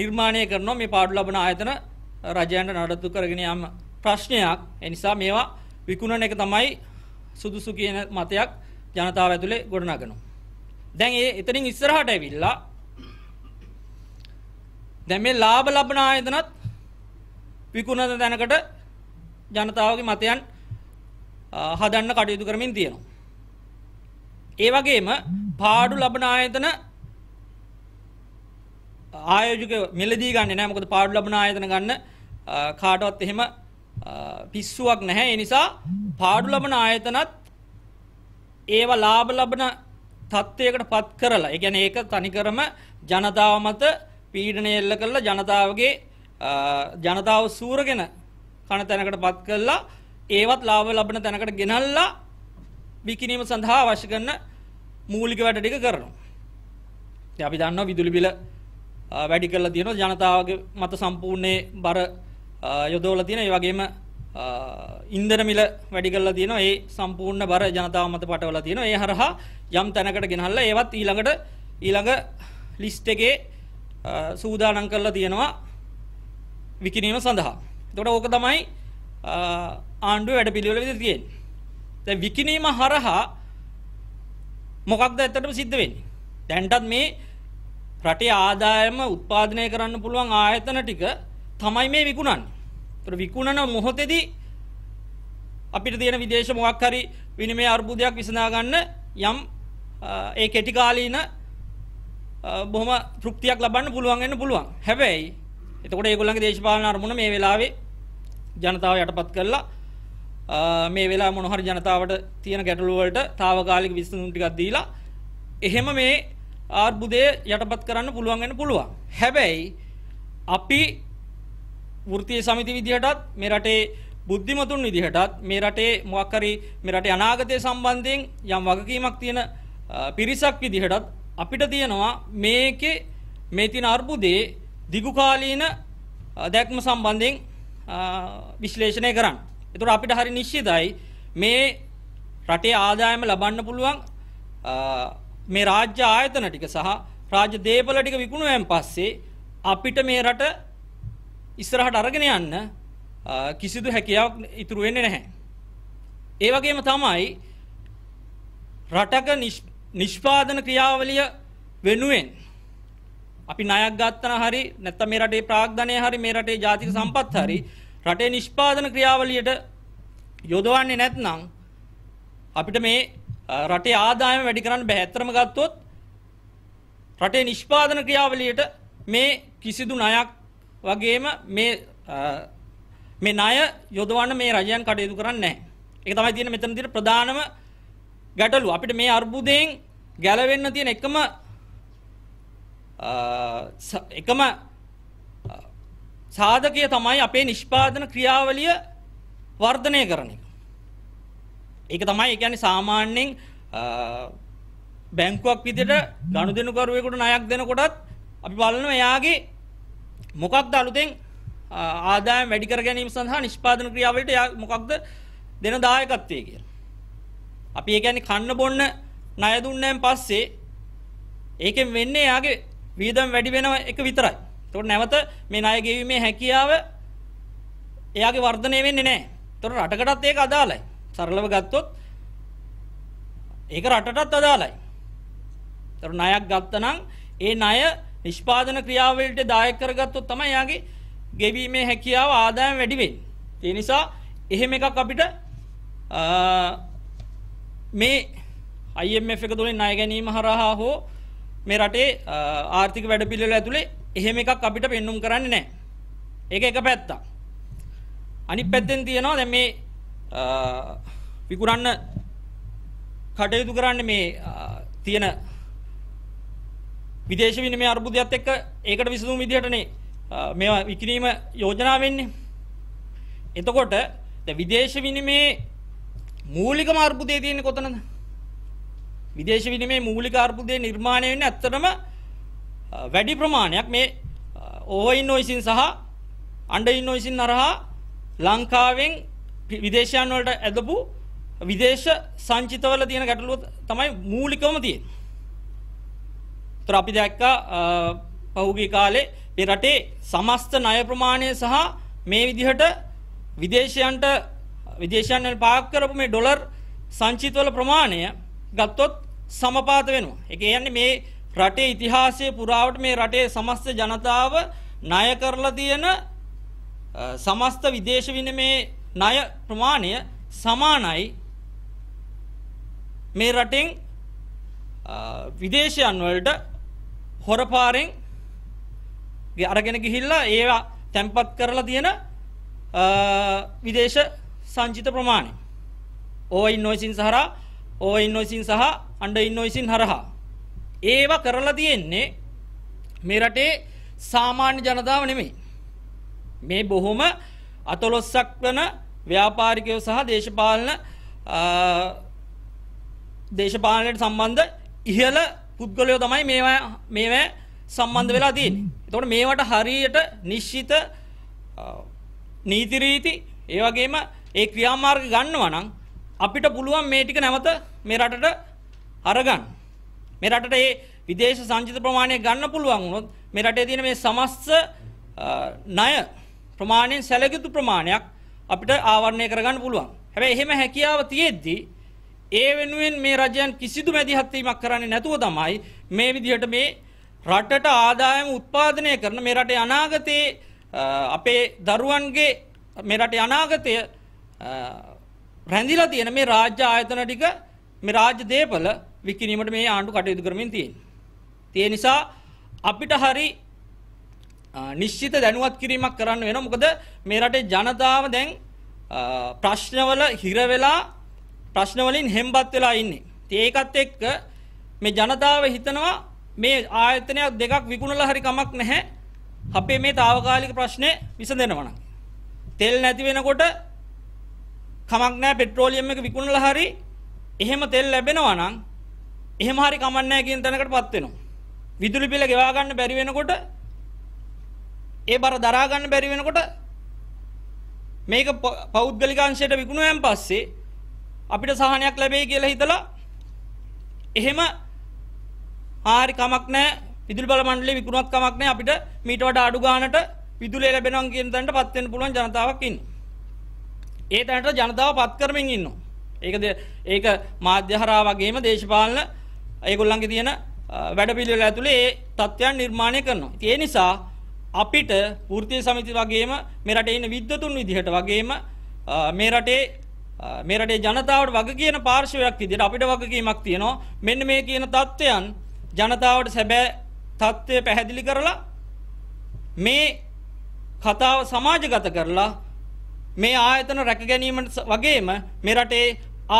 නිර්මාණය කරනවා මේ පාඩු ලබන ආයතන රජයන්ට නඩත්තු කරගෙන යාම ප්‍රශ්නයක්. ඒ නිසා මේවා විකුණන එක තමයි සුදුසු කියන මතයක් ජනතාව ඇතුලේ ගොඩනගනවා. දැන් ඒ එතනින් ඉස්සරහට ඇවිල්ලා දැන් මේ ලාභ ලබන ආයතනත් විකුණන තැනකට ජනතාවගේ මතයන් හදන්න කටයුතු කරමින් තියෙනවා. ඒ වගේම පාඩු ලබන ආයතන ආයෝජක මෙලදී ගන්න නෑ මොකද පාඩු ලබන ආයතන ගන්න කාටවත් එහෙම පිස්සුවක් නැහැ ඒ නිසා පාඩු ලබන ආයතනත් ඒව ලාභ ලබන තත්ත්වයකට පත් කරලා ඒ කියන්නේ ඒක තනිකරම ජනතාව මත පීඩනය එල්ල කරලා ජනතාවගේ ජනතාව සූරගෙන කන තැනකට පත් කරලා ඒවත් ලාභ ලබන තැනකට ගෙනල්ලා විකිනීම සඳහා අවශ්‍ය කරන මූලික වැඩ ටික කරනවා. ඉතින් අපි දන්නවා විදුලි බිල වැඩි කරලා තියෙනවා ජනතාවගේ මත සම්පූර්ණේ බර යොදවලා තියෙනවා. ඒ වගේම ඉන්ධන මිල වැඩි කරලා තියෙනවා. ඒ සම්පූර්ණ බර ජනතාව මත පටවලා තියෙනවා. ඒ හරහා යම් තැනකට ගෙනහල්ලා ඒවත් ඊළඟට ඊළඟ ලිස්ට් එකේ සූදානම් කරලා තියෙනවා විකිනීම සඳහා. එතකොට ඕක තමයි ආණ්ඩුව වැඩ පිළිවෙල විදිහට තියෙන්නේ. දැන් විකිනීම හරහා මොකක්ද ඇත්තටම සිද්ධ වෙන්නේ? දැන්ටත් මේ රටේ ආදායම උත්පාදනය කරන්න පුළුවන් ආයතන ටික තමයි මේ විකුණන්නේ. ඒතර විකුණන මොහොතේදී අපිට තියෙන විදේශ මොකක් හරි විනිමය අර්බුදයක් විසඳා ගන්න යම් ඒ කෙටි කාලීන බොහොම තෘප්තියක් ලබන්න පුළුවන් වෙන්න පුළුවන්. හැබැයි එතකොට ඒගොල්ලන්ගේ දේශපාලන අරමුණ මේ වෙලාවේ ජනතාව යටපත් කරලා මේ වෙලාව මොන හරි ජනතාවට තියෙන ගැටලු වලට తాවකාලික විසඳුම් ටිකක් දීලා එහෙම මේ ආර්බුදය යටපත් කරන්න පුළුවන් වෙන්න පුළුවන්. හැබැයි අපි වෘත්තීය සමිති විදිහටත් මේ රටේ බුද්ධිමතුන් විදිහටත් මේ රටේ මොකක් හරි මේ රටේ අනාගතය සම්බන්ධයෙන් යම් වගකීමක් තියෙන පිරිසක් විදිහටත් අපිට තියෙනවා මේකේ මේ තියෙන අර්බුදේ දිගුකාලීන දැක්ම සම්බන්ධයෙන් විශ්ලේෂණය කරන්න. එතකොට අපිට හරි නිශ්චිතයි මේ රටේ ආදායම ලබන්න පුළුවන් මේ රාජ්‍ය ආයතන ටික සහ රාජ්‍ය දේපල ටික විකුණුවෙන් පස්සේ අපිට මේ රට ඉස්සරහට අරගෙන යන්න කිසිදු හැකියාවක් ඉතුරු වෙන්නේ නැහැ. ඒ වගේම තමයි රටක නිෂ්පාදන ක්‍රියාවලිය වෙනුවෙන් අපි ණයක් ගත්තන හරි නැත්නම් මේ රටේ ප්‍රාග්ධනය හරි මේ රටේ ජාතික සම්පත් හරි රටේ නිෂ්පාදන ක්‍රියාවලියට යොදවන්නේ නැත්නම් අපිට මේ රටේ ආදායම වැඩි කරන්න බෑ. ඇත්තම ගත්තොත් රටේ නිෂ්පාදන ක්‍රියාවලියට මේ කිසිදු ණයක් වගේම මේ මේ ණය යොදවන්න මේ රජයන් කටයුතු කරන්නේ නැහැ. ඒක තමයි තියෙන මෙතන තියෙන ප්‍රධානම ගැටලු අපිට මේ අර්බුදයෙන් ගැලවෙන්න තියෙන එකම එකම සාධකය තමයි අපේ නිෂ්පාදන ක්‍රියාවලිය වර්ධනය කරන එක. ඒක තමයි කියන්නේ සාමාන්‍යයෙන් බැංකුවක් විදිහට ගනුදෙනුකරුවෙකුට ණයක් දෙනකොටත් අපි බලනවා එයාගේ මොකක්ද අලුතෙන් ආදායම් වැඩි කර ගැනීම සඳහා නිෂ්පාදන ක්‍රියාවලට එයා මොකක්ද දෙන දායකත්වය කියලා. අපි ඒ කියන්නේ කන්න බොන්න ණය දුන්නෑන් පස්සේ ඒකෙන් වෙන්නේ යාගේ වියදම් වැඩි වෙනව එක විතරයි. එතකොට නැවත මේ ණය ගෙවීමේ හැකියාව එයාගේ වර්ධනය වෙන්නේ නැහැ. එතකොට රටකටත් ඒක අදාළයි. සරලව ගත්තොත් ඒක රටටත් අදාළයි. එතකොට ණයක් ගත්තනම් ඒ ණය නිෂ්පාදන ක්‍රියාවලට දායක කරගත්තොත් තමයි යාගේ ගෙවීමේ හැකියාව ආදායම් වැඩි වෙන්නේ. ඒ නිසා එහෙම එකක් අපිට මේ IMF එක තුළින් ණය ගැනීම හරහා හෝ මේ රටේ ආර්ථික වැඩපිළිවෙල ඇතුලේ එහෙම එකක් අපිට පෙන්눔 කරන්නේ නැහැ. ඒක එක පැත්තක්. අනිත් පැත්තෙන් තියනවා දැන් මේ විකුරන්න කටයුතු කරන්නේ මේ තියෙන විදේශ විනිමය අර්බුදයත් එක්ක ඒකට විසඳුම් විදිහටනේ මේවා විකිණීම යෝජනා වෙන්නේ. එතකොට දැන් විදේශ විනිමයේ මූලිකම අර්බුදය තියෙන්නේ කොතනද? විදේශ විනිමයේ මූලික අර්බුදය නිර්මාණය වෙන්නේ ඇත්තටම වැඩි ප්‍රමාණයක් මේ ඕවයින්ොයිසින් සහ අන්ඩයින්ොයිසින් නරහා ලංකාවෙන් විදේශයන් වලට ඇදපු විදේශ සංචිතවල තියෙන ගැටලුව තමයි මූලිකවම තියෙන්නේ. ඒතර අපි දැක්කා පහුගිය කාලේ මේ රටේ සමස්ත ණය ප්‍රමාණය සහ මේ විදිහට විදේශයන්ට විදේශයන්වල පාක් කරපු මේ ඩොලර් සංචිතවල ප්‍රමාණය ගත්තොත් සමපාත වෙනවා. ඒ කියන්නේ මේ රටේ ඉතිහාසයේ පුරාවට මේ රටේ සමස්ත ජනතාව ණය කරලා තියෙන සමස්ත විදේශ විනිමේ ණය ප්‍රමාණය සමානයි මේ රටෙන් විදේශයන් වලට හොරපාරෙන් අරගෙන ගිහිල්ලා ඒවා තැම්පත් කරලා තියෙන විදේශ සංචිත ප්‍රමාණය. ඕව ඉන්නොයිසින් සහර ඕව ඉන්නොයිසින් සහ අන්ඩ ඉන්නොයිසින් හරහා. ඒව කරලා තියෙන්නේ මේ රටේ සාමාන්‍ය ජනතාව නෙමේ. මේ බොහොම අතොලොස්සක් වන ව්‍යාපාරිකයෝ සහ දේශපාලන දේශපාලනයට සම්බන්ධ ඉහළ පුද්ගලයෝ තමයි මේවා මේවා සම්බන්ධ වෙලා තියෙන්නේ. එතකොට මේවට හරියට නිශ්චිත නීති රීති ඒ වගේම ඒ ක්‍රියාමාර්ග ගන්නවා නම් අපිට පුළුවන් මේ ටික නැවත මේ රටට අරගන්න. මේ රටට ඒ විදේශ සංචිත ප්‍රමාණය ගන්න පුළුවන් වුණොත් මේ රටේ තියෙන මේ සමස්ත ණය ප්‍රමාණයෙන් සැලකිතු ප්‍රමාණයක් අපිට ආවරණය කරගන්න පුළුවන්. හැබැයි එහෙම හැකියාව තියෙද්දී ඒ වෙනුවෙන් මේ රජයන් කිසිදු මැදිහත් වීමක් කරන්නේ නැතුව තමයි මේ විදිහට මේ රටට ආදායම උත්පාදනය කරන මේ රටේ අනාගතයේ අපේ දරුවන්ගේ මේ රටේ අනාගතය රැඳිලා තියෙන මේ රාජ්‍ය ආයතන ටික මේ රාජ්‍ය දේපල විකිණීමට මේ ආණ්ඩු කටයුතු කරමින් තියෙනවා. ඒ නිසා අපිට හරි නිශ්චිත දැනුවත් කිරීමක් කරන්න වෙනවා. මොකද මේ රටේ ජනතාව දැන් ප්‍රශ්නවල හිර වෙලා ප්‍රශ්න වලින් හෙම්බත් වෙලා ඉන්නේ. ඒකත් එක්ක මේ ජනතාව හිතනවා මේ ආයතනයක් දෙකක් විකුණලා හරි කමක් නැහැ. අපේ මේ తాවකාලික ප්‍රශ්නේ විසඳෙනවා නම්. තෙල් නැති වෙනකොට කමක් නෑ පෙට්‍රෝලියම් එක විකුණලා හරි එහෙම තෙල් ලැබෙනවා නම් එහෙම හරි කමක් නෑ කියන තැනකටපත් වෙනවා. විදුලි බිල ගෙවා ගන්න බැරි වෙනකොට ඒ බර දරා ගන්න බැරි වෙනකොට මේක පෞද්ගලික අංශයට විකුණුවෙන් පස්සේ අපිට සහනයක් ලැබෙයි කියලා හිතලා එහෙම ආරි කමක් නෑ විදුලි බල මණ්ඩලය විකුණුවත් කමක් නෑ අපිට මීට වඩා අඩු ගානට විදුලිය ලැබෙනවා කියන තැනටපත් වෙන්න පුළුවන් ජනතාවක් ඉන්නවා. ඒ තැනට ජනතාව පත් කරමින් ඉන්නවා. ඒකද ඒක මාධ්‍ය හරහා වගේම දේශපාලන ඒගොල්ලන්ගේ තියෙන වැඩපිළිවෙල ඇතුලේ ඒ තත්ත්වයන් නිර්මාණය කරනවා. ඒ නිසා අපිට වෘත්තීය සමිති වගේම මේ රටේ ඉන්න විද්වතුන් විදිහට වගේම මේ රටේ මේ රටේ ජනතාවට වග කියන පාර්ශවයක් විදිහට අපිට වගකීමක් තියෙනවා. මෙන්න මේ කියන තත්ත්වයන් ජනතාවට සැබෑ තත්ත්වය පැහැදිලි කරලා මේ කතාව සමාජගත කරලා මේ ආයතන රැක ගැනීමට වගේම මේ රටේ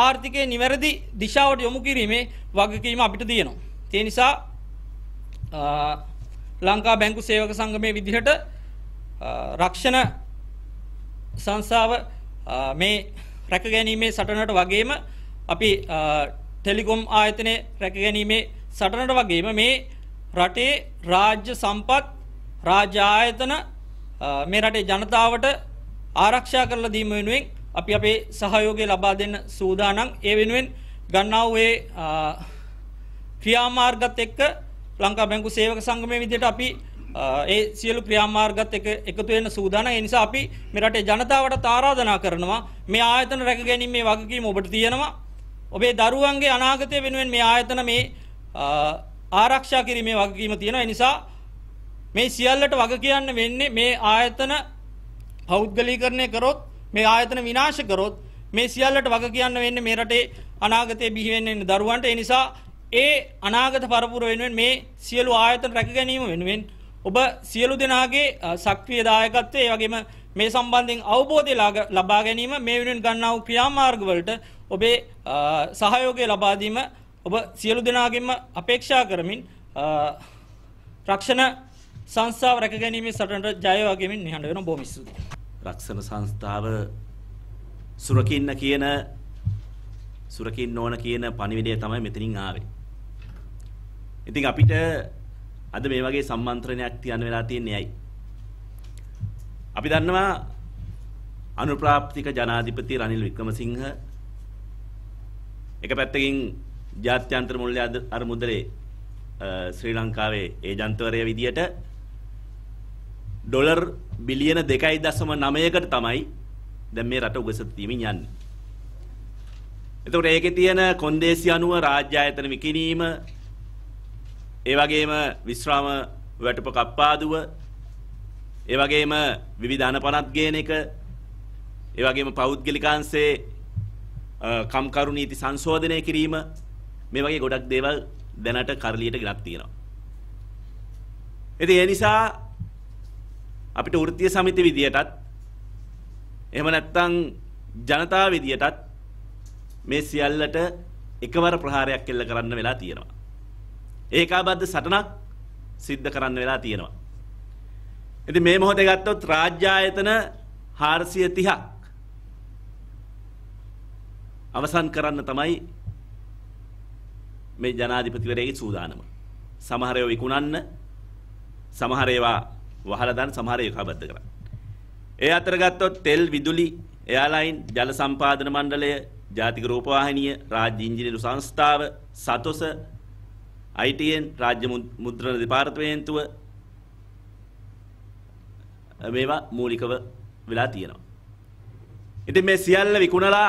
ආර්ථිකය නිවැරදි දිශාවට යොමු කිරීමේ වගකීම අපිට තියෙනවා. ඒ නිසා ලංකා බැංකු සේවක සංගමයේ විදිහට රක්ෂණ සංස්ථාව මේ රැක ගැනීමේ සටනට වගේම අපි ටෙලිකොම් ආයතනය රැක ගැනීමේ සටනට වගේම මේ රටේ රාජ්‍ය සම්පත් රාජ්‍ය ආයතන මේ රටේ ජනතාවට ආරක්ෂා කරලා දීම වෙනුවෙන් අපි අපේ සහයෝගය ලබා දෙන්න සූදානම් ඒ වෙනුවෙන් ගන්නා වූ ඒ ක්‍රියාමාර්ගත් එක්ක ලංකා බැංකු සේවක සංගමයේ විදිහට අපි ඒ සියලු ක්‍රියාමාර්ගත් එක එකතු වෙන සූදානම් ඒ නිසා අපි මේ රටේ ජනතාවට ආරාධනා කරනවා මේ ආයතන රැක ගැනීම මේ වගකීම ඔබට තියෙනවා ඔබේ දරුවන්ගේ අනාගතය වෙනුවෙන් මේ ආයතන මේ ආරක්ෂා කිරීමේ වගකීම තියෙනවා ඒ නිසා මේ සියල්ලට වග කියන්න වෙන්නේ මේ ආයතන පෞද්ගලීකරණය කරොත් මේ ආයතන විනාශ කරොත් මේ සියල්ලට වග කියන්න වෙන්නේ මේ රටේ අනාගතයේ බිහි වෙන්න දරුවන්ට ඒ නිසා ඒ අනාගත පරපුර වෙනුවෙන් මේ සියලු ආයතන රැක ගැනීම වෙනුවෙන් ඔබ සියලු දෙනාගේ සක්‍රීය දායකත්වය ඒ වගේම මේ සම්බන්ධයෙන් අවබෝධය ලබා ගැනීම මේ වෙනුවෙන් ගන්නා වූ ක්‍රියාමාර්ගවලට ඔබේ සහයෝගය ලබා දීම ඔබ සියලු දෙනාගෙන්ම අපේක්ෂා කරමින් රක්ෂණ සංස්ථාව රැක ගැනීමේ සටනට ජය වගේමින් නිහඬ වෙන බොහොම ස්තුතියි රක්ෂණ සංස්ථාව සුරකින්න කියන සුරකින්න ඕන කියන පණිවිඩය තමයි මෙතනින් ආවේ. ඉතින් අපිට අද මේ වගේ සම්මන්ත්‍රණයක් තියන්න වෙලා තියෙන්නේ ඇයි? අපි දන්නවා අනුප්‍රාප්තික ජනාධිපති රනිල් වික්‍රමසිංහ එක පැත්තකින් ජාත්‍යන්තර මුල්‍ය අරමුදලේ ශ්‍රී ලංකාවේ ඒජන්තවරය විදියට ඩොලර් බිලියන දෙකයි දසම නමයකට තමයි දැන් මේ රට උගසතීමෙන් යන්නේ. එතකොට ඒකේ තියෙන කොන්දේසි අනුව රාජ්‍ය ආයතන විකිණීම ඒ වගේම විශ්‍රාම වැටුප කප්පාදුව ඒ වගේම විවිධ අනපනත් ගේන එක ඒ වගේම පෞද්ගලිකාංශයේ කම්කරු නීති සංශෝධනය කිරීම මේ වගේ ගොඩක් දේවල් දැනට කරලියට ගෙනත් තියෙනවා. ඉතින් ඒ නිසා අපිට වෘත්තීය සමිති විදියටත් එහෙම නැත්නම් ජනතා විදියටත් මේ සියල්ලට එකවර ප්‍රහාරයක් එල්ල කරන්න වෙලා තියෙනවා. ඒකාබද්ධ සටනක් සිද්ධ කරන්න වෙලා තියෙනවා. ඉතින් මේ මොහොතේ ගත්තොත් රාජ්‍ය ආයතන 430ක් අවසන් කරන්න තමයි මේ ජනාධිපතිවරයාගේ සූදානම. සමහර ඒවා විකුණන්න, සමහර ඒවා වහලා දාන සමහර යකාබද්ධ කරා. ඒ අතර ගත්තොත් තෙල් විදුලි එයාලයින් ජල සම්පාදන මණ්ඩලය ජාතික රූපවාහිනිය රාජ්‍ය ඉංජිනේරු සංස්ථාව සතොස ITN රාජ්‍ය මුද්‍රණ දෙපාර්තමේන්තුව මේවා මූලිකව වෙලා තියෙනවා. ඉතින් මේ සියල්ල විකුණලා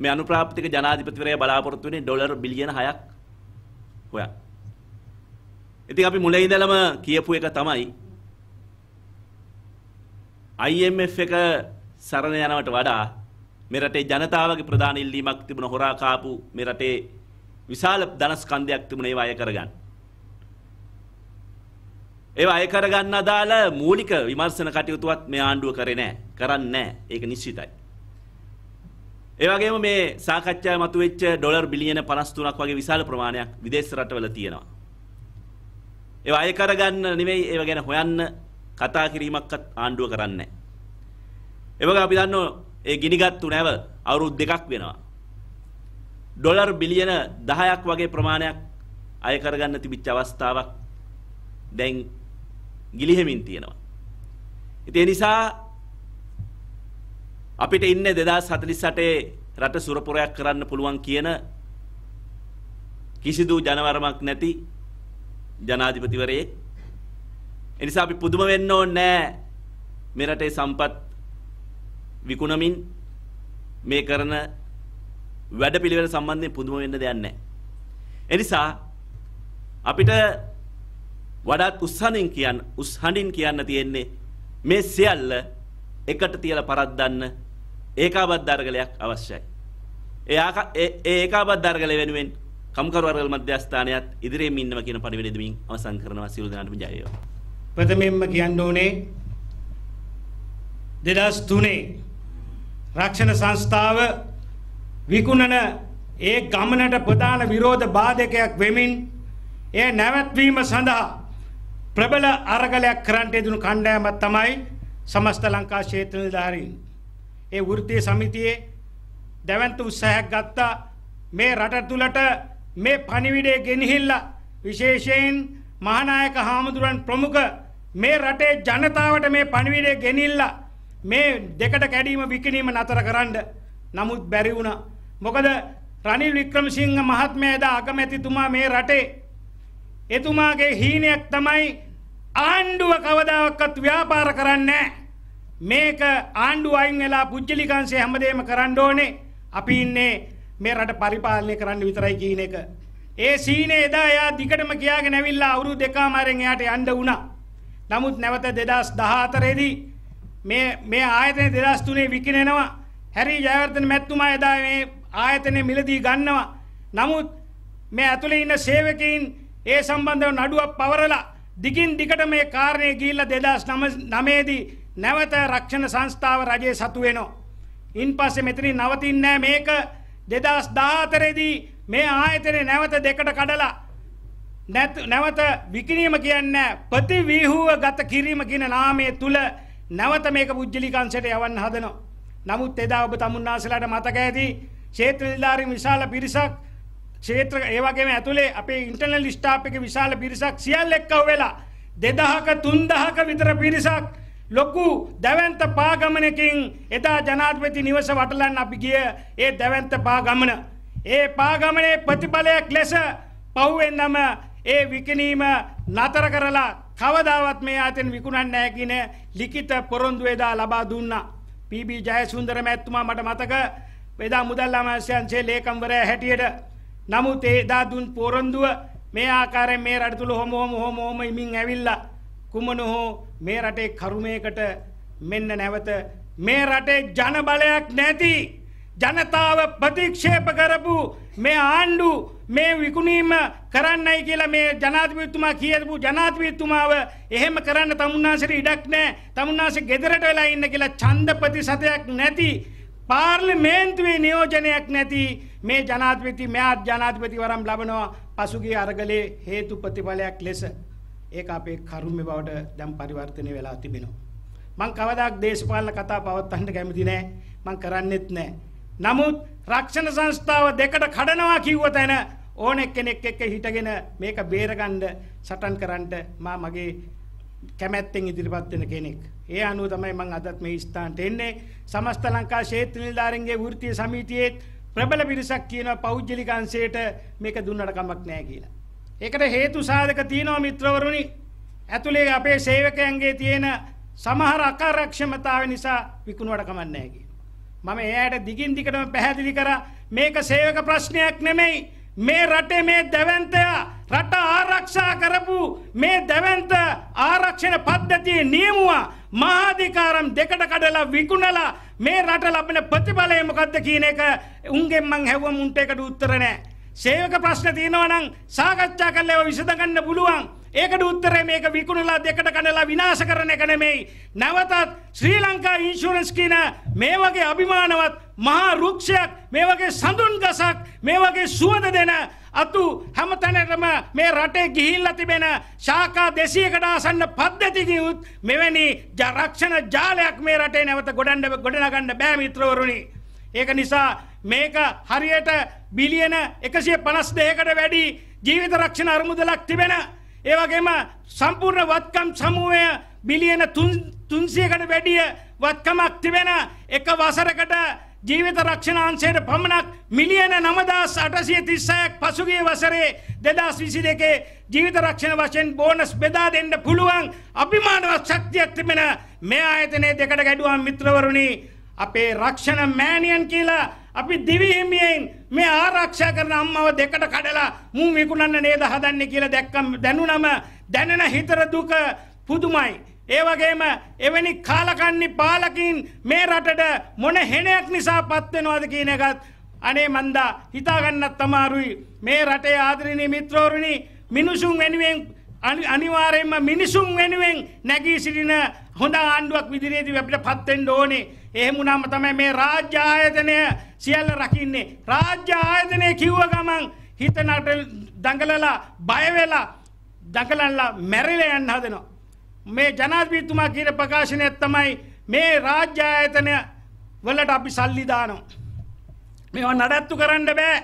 මේ අනුප්‍රාප්තික ජනාධිපතිවරයා බලාපොරොත්තු වෙන්නේ ඩොලර් බිලියන 6ක් හොයන්න. ඉතින් අපි මුලින් ඉඳලම කියපු එක තමයි IMF එක සරණ යනවට වඩා මේ රටේ ජනතාවගේ ප්‍රධාන ඉල්ලීමක් තිබුණ හොරා කාපු මේ රටේ විශාල ධනස්කන්ධයක් තිබුණ ඒවා අය කරගන්න. ඒවා අය කරගන්න අදාළ මූලික විමර්ශන කටයුතුවත් මේ ආණ්ඩුව කරේ නැහැ. කරන්නේ නැහැ. ඒක නිශ්චිතයි. ඒ වගේම මේ සාකච්ඡාවේ මතුවෙච්ච ඩොලර් බිලියන 53ක් වගේ විශාල ප්‍රමාණයක් විදේශ රටවල තියෙනවා. ඒව අය කරගන්න නෙවෙයි ඒව ගැන හොයන්න කතා කිරීමක්වත් ආණ්ඩුව කරන්නේ නැහැ. අපි දන්නෝ ඒ ගිනිගත්තු නැව අවුරුදු දෙකක් වෙනවා. ඩොලර් බිලියන 10ක් වගේ ප්‍රමාණයක් අය කරගන්න තිබිච්ච අවස්ථාවක් දැන් ගිලිහෙමින් තියෙනවා. ඉතින් ඒ නිසා අපිට ඉන්නේ 2048 රට සුරපුරයක් කරන්න පුළුවන් කියන කිසිදු ජනවරමක් නැති ජනාධිපතිවරයෙක්. එනිසා අපි පුදුම වෙන්න ඕනේ මේ රටේ සම්පත් විකුණමින් මේ කරන වැඩපිළිවෙල සම්බන්ධයෙන් පුදුම වෙන්න දෙයක් නැහැ. එනිසා අපිට වඩාත් උස්සනින් කියන්න උස්හඬින් කියන්න තියෙන්නේ මේ සියල්ල එකට තියලා පරද්දන්න ඒකාබද්ධ අරගලයක් අවශ්‍යයි. ඒ ඒකාබද්ධ අරගලය වෙනුවෙන් කම්කරුවරල් මධ්‍යස්ථානයත් ඉදිරියෙන් ඉන්නවා කියන පරිවිඩ දෙමින් අවසන් කරනවා සියලු දෙනාටම ජය වේවා. ප්‍රථමයෙන්ම කියන්න ඕනේ 2003 රක්ෂණ සංස්ථාව විකුණන ඒ ගමනට ප්‍රධාන විරෝධ බාධකයක් වෙමින් ඒ නැවැත්වීම සඳහා ප්‍රබල අරගලයක් කරන්නට යෙදුණු කණ්ඩායම තමයි සමස්ත ලංකා ක්ෂේත්‍ර නිලධාරීන්. ඒ වෘත්තීය සමිතියේ දැවැන්ත උත්සාහයක් ගත්තා මේ රට තුළට මේ පණිවිඩය ගෙනහිල්ලා විශේෂයෙන් මහානායක හාමුදුරන් ප්‍රමුඛ මේ රටේ ජනතාවට මේ පණිවිඩය ගෙනිල්ලා මේ දෙකට කැඩීම විකිණීම නතර කරන්න නමුත් බැරි වුණා. මොකද රනිල් වික්‍රමසිංහ මහත්මයා එදා අගමැතිතුමා මේ රටේ එතුමාගේ හීනයක් තමයි ආණ්ඩුව කවදාවත් ව්‍යාපාර කරන්නේ මේක ආණ්ඩුව අයින් වෙලා පුජ්ජලිකංශය හැමදේම කරන්න ඕනේ. අපි ඉන්නේ මේ රට පරිපාලනය කරන්න විතරයි කියන එක. ඒ සීනේ එදා එයා දිගටම කියාගෙන ඇවිල්ලා අවුරුදු දෙකමාරෙන් එයාට යන්න වුණා. නමුත් නැවත 2014 දී මේ මේ ආයතනය 2003 විකිණෙනවා. හැරි ජයවර්ධන මැතිතුමා එදා මේ ආයතනය මිලදී ගන්නවා. නමුත් මේ ඇතුලේ ඉන්න සේවකයින් ඒ සම්බන්ධව නඩුවක් පවරලා දිගින් දිගට මේ කාරණය ගිහිල්ලා 2009 දී නැවත රක්ෂණ සංස්ථාව රජයේ සතු වෙනවා. ඉන්පස්සේ මෙතනින් නවතින්නේ නැහැ මේක දෙදස් දාතරෙදී මේ ආයතනය නැවත දෙකට කඩලා නැවත විකිනීම කියන්න ප්‍රතිවීහුව ගත කිරීම කියන නාමය තුළ නැවත මේක පුද්ජලිකංශයට යවන්න හදනවා. නමුත් එදා ඔබ තමුන්නාසලාට මතක ඇති ක්ෂේත්‍ර නිලධාරීන් විශාල පිරිසක් ක්ෂේත්‍ර ඒ වගේම ඇතුලේ අපේ ඉන්ටර්නල් ස්ටාෆ් එකේ විශාල පිරිසක් සියල්ල එක්ක වෙලා 2000ක 3000ක විතර පිරිසක් ලොකු දැවන්ත පාගමනකින් එදා ජනාධපති නිවස වටලන්න අපි ගිය ඒ දැවන්ත පාගමන. ඒ පාගමනේ ප්‍රතිඵලයක් ලෙස පව්වෙන්දම ඒ විකිනීම නතර කරලා කවදාවත් මේ අතෙන් විකුණන්න නැකින ලිඛිත පොරොන්දු එදා ලබා දුන්නා. පීබ ජයසුන්දර මැතිතුමා මට මතක එදා මුදල් අමාත්‍යාංශයේ ලේකම්වරයා හැටියට නමුත් එදා දුන් පොරොන්දුව මේ ආකාරයෙන් මේ රට තුල හොම හොම හොම හොම ඉමින් ඇවිල්ලා කුමන හෝ මේ රටේ කරුමයකට මෙන්න නැවත මේ රටේ ජනබලයක් නැති ජනතාව ප්‍රතික්ෂේප කරපු මේ ආණ්ඩු මේ විකුණීම කරන්නයි කියලා මේ ජනාධිපතිතුමා කියපු ජනාධිපතිතුමාව එහෙම කරන්න තමුන්නාසට ඉඩක් නැහැ තමුන්නාසේ ගෙදරට වෙලා ඉන්න කියලා ඡන්ද ප්‍රතිශතයක් නැති පාර්ලිමේන්තුවේ නියෝජනයක් නැති මේ ජනාධිපති මෙයාත් ජනාධිපතිවරම් ලබනවා පසුගිය අරගලේ හේතු ප්‍රතිඵලයක් ලෙස ඒක අපේ කර්ම බවට දැන් පරිවර්තනය වෙලා තිබෙනවා. මං කවදාක් දේශපාලන කතා පවත්වන්න කැමති නෑ. මං කරන්නෙත් නෑ. නමුත් රක්ෂණ සංස්ථාව දෙකට කඩනවා කිව්ව තැන ඕන එක්කෙනෙක් එක්ක හිටගෙන මේක බේරගන්න සටන් කරන්නට මා මගේ කැමැත්තෙන් ඉදිරිපත් වෙන කෙනෙක්. ඒ අනුව තමයි මම අදත් මේ ස්ථානට එන්නේ. සමස්ත ලංකා ක්ෂේත්‍ර නිලධාරීන්ගේ වෘත්තීය සමිතියේ ප්‍රබල පිරිසක් කියන පෞද්ගලික අංශයට මේක දුන්නට කමක් නැහැ කියලා. ඒකට හේතු සාධක තියෙනවා මිත්‍රවරුනි. ඇතුලේ අපේ සේවකයන්ගේ තියෙන සමහර අකාර්යක්ෂමතාවය නිසා විකුණුවට කමක් නැහැ කියන. මම එයාට දිගින් දිගටම පැහැදිලි කරා මේක සේවක ප්‍රශ්නයක් නෙමෙයි. මේ රටේ මේ දැවැන්තය රට ආරක්ෂා කරපු මේ දැවැන්ත ආරක්ෂණ පද්ධතිය නියමුවා මහාධිකාරම් දෙකට කඩලා විකුණලා මේ රට ලබන ප්‍රතිඵලය මොකද්ද කියන එක උන්ගෙන් මං හැවුවා මුන්ට ඒකට උත්තර නැහැ. සේවක ප්‍රශ්න තියෙනවා නම් සාකච්ඡා කරලා ඒවා විසඳගන්න පුළුවන්. ඒකට උත්තරේ මේක විකුණලා දෙකට කඩලා විනාශ කරන එක නෙමෙයි. නැවතත් ශ්‍රී ලංකා ඉන්ෂුරන්ස් කියන මේ වගේ අභිමානවත් මහා රුක්ෂයක් මේ වගේ සඳුන් ගසක් මේ වගේ සුවඳ දෙන අතු හැමතැනටම මේ රටේ ගිහිල්ලා තිබෙන ශාකා 200කට ආසන්න පද්ධතියකින් උත් මෙවැනි රක්ෂණ ජාලයක් මේ රටේ නැවත ගොඩනගන්න බෑ මිත්‍රවරුනි. ඒක නිසා මේක හරියට බිලියන එකසිය පනස් දෙයකට වැඩි ජීවිත රක්ෂණ අරමුදලක් තිබෙන ඒවගේම සම්පූර්ණ වත්කම් සමූහය බිලියන තුන්සියකට වැඩිය වත්කමක් තිබෙන එක වසරකට ජීවිත රක්ෂණාන්සයට පමණක් මිලියන නමදස් අටසිය තිස්සයක් පසුගේ වසරේ දෙදස් විසි දෙකේ ජීවිත රක්ෂණ වශයෙන් බෝනස් බෙදා දෙන්න පුළුවන් අභිමානවත් ශක්තියක් තිබෙන මේ ආයතනය දෙකට ගැඩුවන් මිත්‍රවරුණි අපේ රක්ෂණ මෑනියන් කියලා අපි දිවිහිමියෙන් මේ ආරක්ෂා කරන අම්මව දෙකට කඩලා මුන් විකුණන්න නේද හදන්නේ කියලා දැක්කම දැනුනම දැනෙන හිතර දුක පුදුමයි. ඒ වගේම එවැනි කාලකන්ණි පාලකින් මේ රටට මොන හෙණයක් නිසා පත් වෙනවද කියන එකත් අනේ මන්දා හිතාගන්නත් අමාරුයි. මේ රටේ ආදරණීය මිත්‍රවරුනි මිනිසුන් වෙනුවෙන් අනිවාර්යයෙන්ම මිනිසුන් වෙනුවෙන් නැගී සිටින හොඳ ආණ්ඩුවක් විදිහේදී අපිට පත් වෙන්න ඕනේ. එහෙමුණම තමයි මේ රාජ්‍ය ආයතනය සියල්ල රකින්නේ. රාජ්‍ය ආයතනය කිව්ව ගමන් හිත නට දඟලලා බය වෙලා දඟලලා මැරිලා යන්න හදනවා. මේ ජනාධිපතිතුමා කියන ප්‍රකාශනය තමයි මේ රාජ්‍ය ආයතනය වලට අපි සල්ලි දානවා. මේවා නඩත්තු කරන්න බෑ.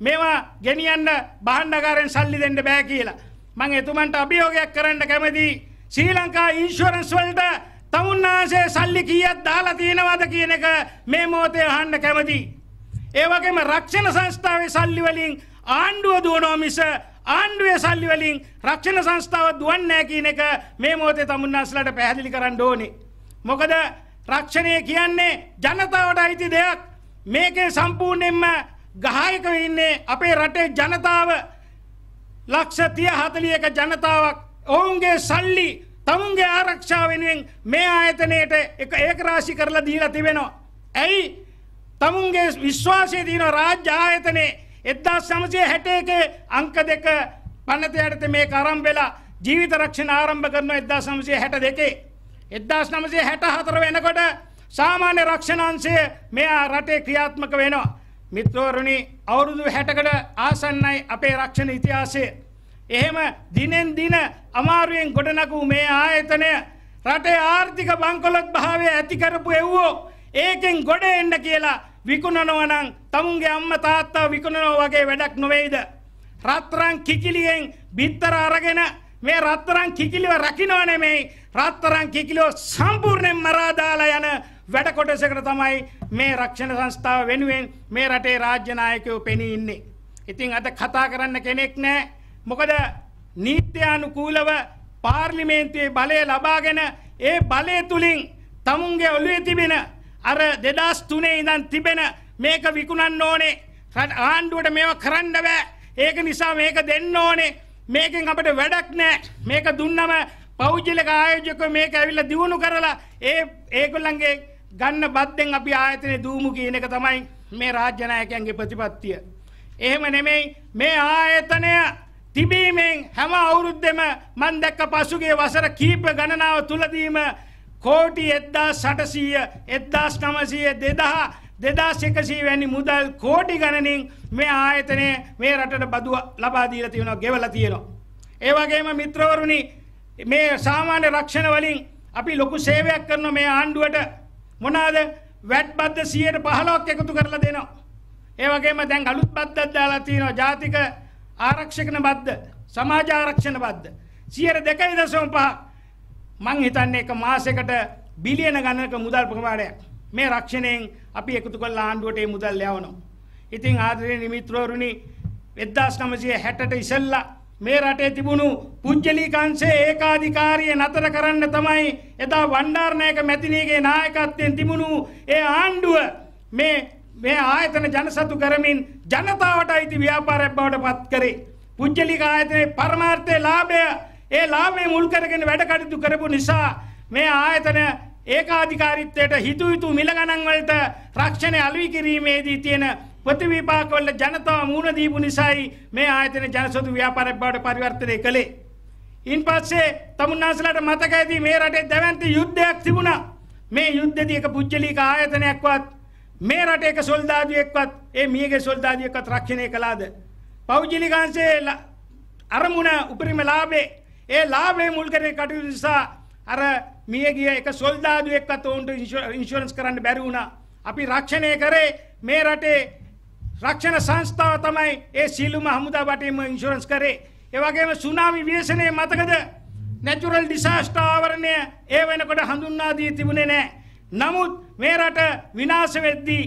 මේවා ගෙනියන්න බහන්ඩකාරෙන් සල්ලි දෙන්න බෑ කියලා. මං එතුමන්ට අභියෝගයක් කරන්න කැමති ශ්‍රී ලංකා ඉන්ෂුරන්ස් වලට තවුන්නාසේ සල්ලි කීයක් දාලා තියෙනවද කියන එක මේ මොහොතේ අහන්න කැමතියි. ඒ වගේම රක්ෂණ සංස්ථාවේ සල්ලි වලින් ආණ්ඩුව දුවනවා මිස ආණ්ඩුවේ සල්ලි වලින් රක්ෂණ සංස්ථාව දුවන්නේ නැහැ කියන එක මේ මොහොතේ තමුන්නාස්ලාට පැහැදිලි කරන්න ඕනේ. මොකද රක්ෂණය කියන්නේ ජනතාවට අයිති දෙයක්. මේකේ සම්පූර්ණයෙන්ම ගහායක වෙන්නේ අපේ රටේ ජනතාව. ලක්ෂ 30 ජනතාවක් ඔවුන්ගේ සල්ලි තමුන්ගේ ආරක්ෂාව වෙනුවෙන් මේ ආයතනයට එක ඒකරාශි කරලා දීලා තිබෙනවා. ඇයි තමුන්ගේ විශ්වාසය දීන රාජ්‍ය ආයතනයේ 1961 අංක දෙක පනත යටතේ මේක ආරම්භ වෙලා ජීවිත රක්ෂණ ආරම්භ කරනවා 1962. 1964 වෙනකොට සාමාන්‍ය රක්ෂණ අංශය මේ රටේ ක්‍රියාත්මක වෙනවා. මිත්‍රවරුනි අවුරුදු 60කට ආසන්නයි අපේ රක්ෂණ ඉතිහාසය. එහෙම දිනෙන් දින අමාරුවෙන් ගොඩනගු මේ ආයතනය රටේ ආර්ථික බංකොලොත් භාවය ඇති කරපු එව්වෝ ඒකෙන් ගොඩ එන්න කියලා විකුණනවා නම් තමුන්ගේ අම්මා තාත්තා විකුණනවා වගේ වැඩක් නොවේද රත්තරන් කිකිලියෙන් බිත්තර අරගෙන මේ රත්තරන් කිකිලිව රකින්නව නෙමෙයි රත්තරන් කිකිලිව සම්පූර්ණයෙන් මරා දාලා යන වැඩ කොටසකට තමයි මේ රක්ෂණ සංස්ථාව වෙනුවෙන් මේ රටේ රාජ්‍ය නායකයෝ පෙනී ඉන්නේ. ඉතින් අද කතා කරන්න කෙනෙක් නැහැ. මොකද නීත්‍යානුකූලව පාර්ලිමේන්තුවේ බලය ලබාගෙන ඒ බලය තුලින් තමුන්ගේ ඔළුවේ තිබෙන අර 2003 ඉඳන් තිබෙන මේක විකුණන්න ඕනේ ආණ්ඩුවට මේව කරන්න බෑ ඒක නිසා මේක දෙන්න ඕනේ මේකෙන් අපිට වැඩක් නෑ මේක දුන්නම පෞද්ගලික ආයෝජකයෝ මේක ඇවිල්ලා දිනු කරලා ඒ ඒගොල්ලන්ගේ ගන්න බද්දෙන් අපි ආයතනේ දූමු කියන එක තමයි මේ රාජ්‍ය නායකයන්ගේ ප්‍රතිපත්තිය. එහෙම නෙමෙයි මේ ආයතනය තිබීමෙන් හැම අවුරුද්දෙම මන් දැක්ක පසුගිය වසර කීප ගණනාව තුලදීම කෝටි 1600 1900 2000 2100 වැනි මුදල් කෝටි ගණනින් මේ ආයතනය මේ රටට බදුව ලබා දීලා තියෙනවා ගෙවලා තියෙනවා. ඒ වගේම මිත්‍රවරුනි මේ සාමාන්‍ය රක්ෂණ වලින් අපි ලොකු සේවයක් කරන මේ ආණ්ඩුවට මොනවාද වැට් බද්ද 115ක් එකතු කරලා දෙනවා. ඒ වගේම දැන් අලුත් බද්දක් දාලා තියෙනවා ජාතික ආරක්ෂකන බද්ද සමාජ ආරක්ෂණ බද්ද. සියර දෙකයි දසම පහ මං හිතන්නේ එක මාසෙකට බිලියන ගණනක මුදල් ප්‍රමාණයක්. මේ රක්ෂණයෙන් අපි එකතු කළ ආණ්ඩුවට ඒ මුදල් යවනවා. ඉතින් ආදරණීය නිමිත්‍රවරුනි 1960ට ඉසෙල්ලා මේ රටේ තිබුණු පුජ්‍යලීකංශයේ ඒකාධිකාරිය නතර කරන්න තමයි එදා වණ්ඩාරනායක මැතිණියගේ නායකත්වයෙන් තිබුණු ඒ ආණ්ඩුව මේ මේ ආයතන ජනසතු කරමින් ජනතාවට අයිති ව්‍යාපාරයක් බවට පත් කරේ. පුජ්‍යලික ආයතනයේ පරමාර්ථයේ ලාභය ඒ ලාභය මුල් කරගෙන වැඩ කටයුතු කරපු නිසා මේ ආයතන ඒකාධිකාරීත්වයට හිතු යුතු මිල ගණන් වලට රක්ෂණය අලුයි කිරීමේදී තියෙන ප්‍රතිවිපාක වල ජනතාව මූණ දීපු නිසායි මේ ආයතන ජනසතු ව්‍යාපාරයක් බවට පරිවර්තනය කළේ. ඉන්පස්සේ තමුන්නාසලාට මතක ඇති මේ රටේ දැවැන්ත යුද්ධයක් තිබුණා. මේ යුද්ධදී එක පුජ්‍යලික ආයතනයක්වත් මේ රට එක සොල්දාදුවෙක්වත් ඒ මියගේ සොල්දාදුවෙක්වත් රක්ෂණය කළාද? පෞද්ගලිකංශයේ අරමුණ උපරිම ලාභේ ඒ ලාභේ මුල් කරගෙන කටයුතු නිසා අර මියගිය එක සොල්දාදුවෙක්වත් උන්ට ඉන්ෂුරන්ස් කරන්න බැරි වුණා. අපි රක්ෂණය කරේ මේ රටේ රක්ෂණ සංස්ථාව තමයි ඒ සීලුම හමුදා වටේම ඉන්ෂුරන්ස් කරේ. ඒ වගේම සුනාමි ව්‍යසනයේ මතකද? නැචරල් ඩිසාස්ටර් ආවරණය ඒ වෙනකොට හඳුන්වා දී තිබුණේ නැහැ. නමුත් මේ රට විනාශ වෙද්දී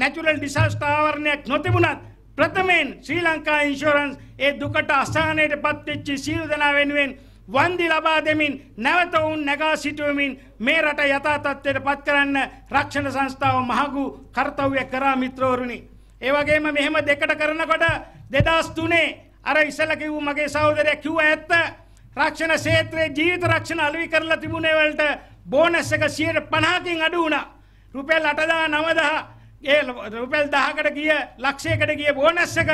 නැචුරල් ඩිසාස්ටර් ආවරණයක් නොතිබුණත් ප්‍රථමයෙන් ශ්‍රී ලංකා ඉන්ෂුරන්ස් ඒ දුකට අසහනයට පත්වෙච්ච සියලු දෙනා වෙනුවෙන් වන්දි ලබා දෙමින් නැවත වුන් නැගා සිටුවමින් මේ රට යථා තත්ත්වයට පත් කරන්න රක්ෂණ සංස්ථාව මහඟු කර්තව්‍ය කරා මිත්‍රවරුනි. ඒ වගේම මෙහෙම දෙකට කරනකොට 2003 අර ඉස්සෙල්ලා කිව්ව මගේ සහෝදරයා කිව්ව ඇත්ත රක්ෂණ ක්ෂේත්‍රයේ ජීවිත රක්ෂණ අලෙවි කරලා තිබුණේ වලට බෝනස් එක 50කින් අඩු වුණා. රුපැල් 8000 9000 ඒ රුපැල් 1000කට ගිය ලක්ෂයකට ගිය බෝනස් එක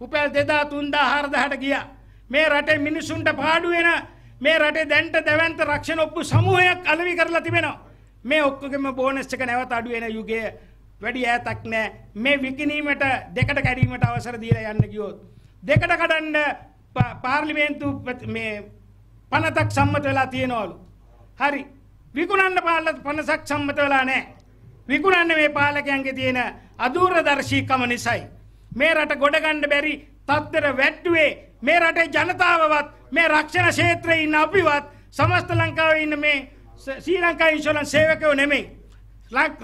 රුපැල් 2000 3000 4000ට ගියා මේ රටේ මිනිසුන්ට පාඩු වෙන මේ රටේ දැන්ට දැවැන්ත රක්ෂණ ඔප්පු සමූහයක් අලෙවි කරලා තිබෙනවා මේ ඔක්කොගෙම බෝනස් එක නැවත අඩු වෙන යුගයේ වැඩි ඈතක් නෑ මේ විකිණීමට දෙකට කැඩීමට අවසර දීලා යන්න ගියොත් දෙකට කඩන්න පාර්ලිමේන්තු මේ පනතක් සම්මත වෙලා තියෙනවලු හරි විකුණන්න පාර්ලිමේන්තු පනසක් සම්මත වෙලා නෑ විකුණන්න මේ පාලකයන්ගේ තියෙන අදූරදර්ශීකම නිසයි. මේ රට ගොඩගණ්ඩ බැරි තත්තර වැට්ටුවේ මේ රටේ ජනතාවවත් මේ රක්ෂණ ශේත්‍රයේ ඉන්න අපිවත් සමස්ත ලංකාවේ ඉන්න මේ ශ්‍රී ලංකා ඉන්ෂුරන්ස් සේවකයෝ නෙමෙයි.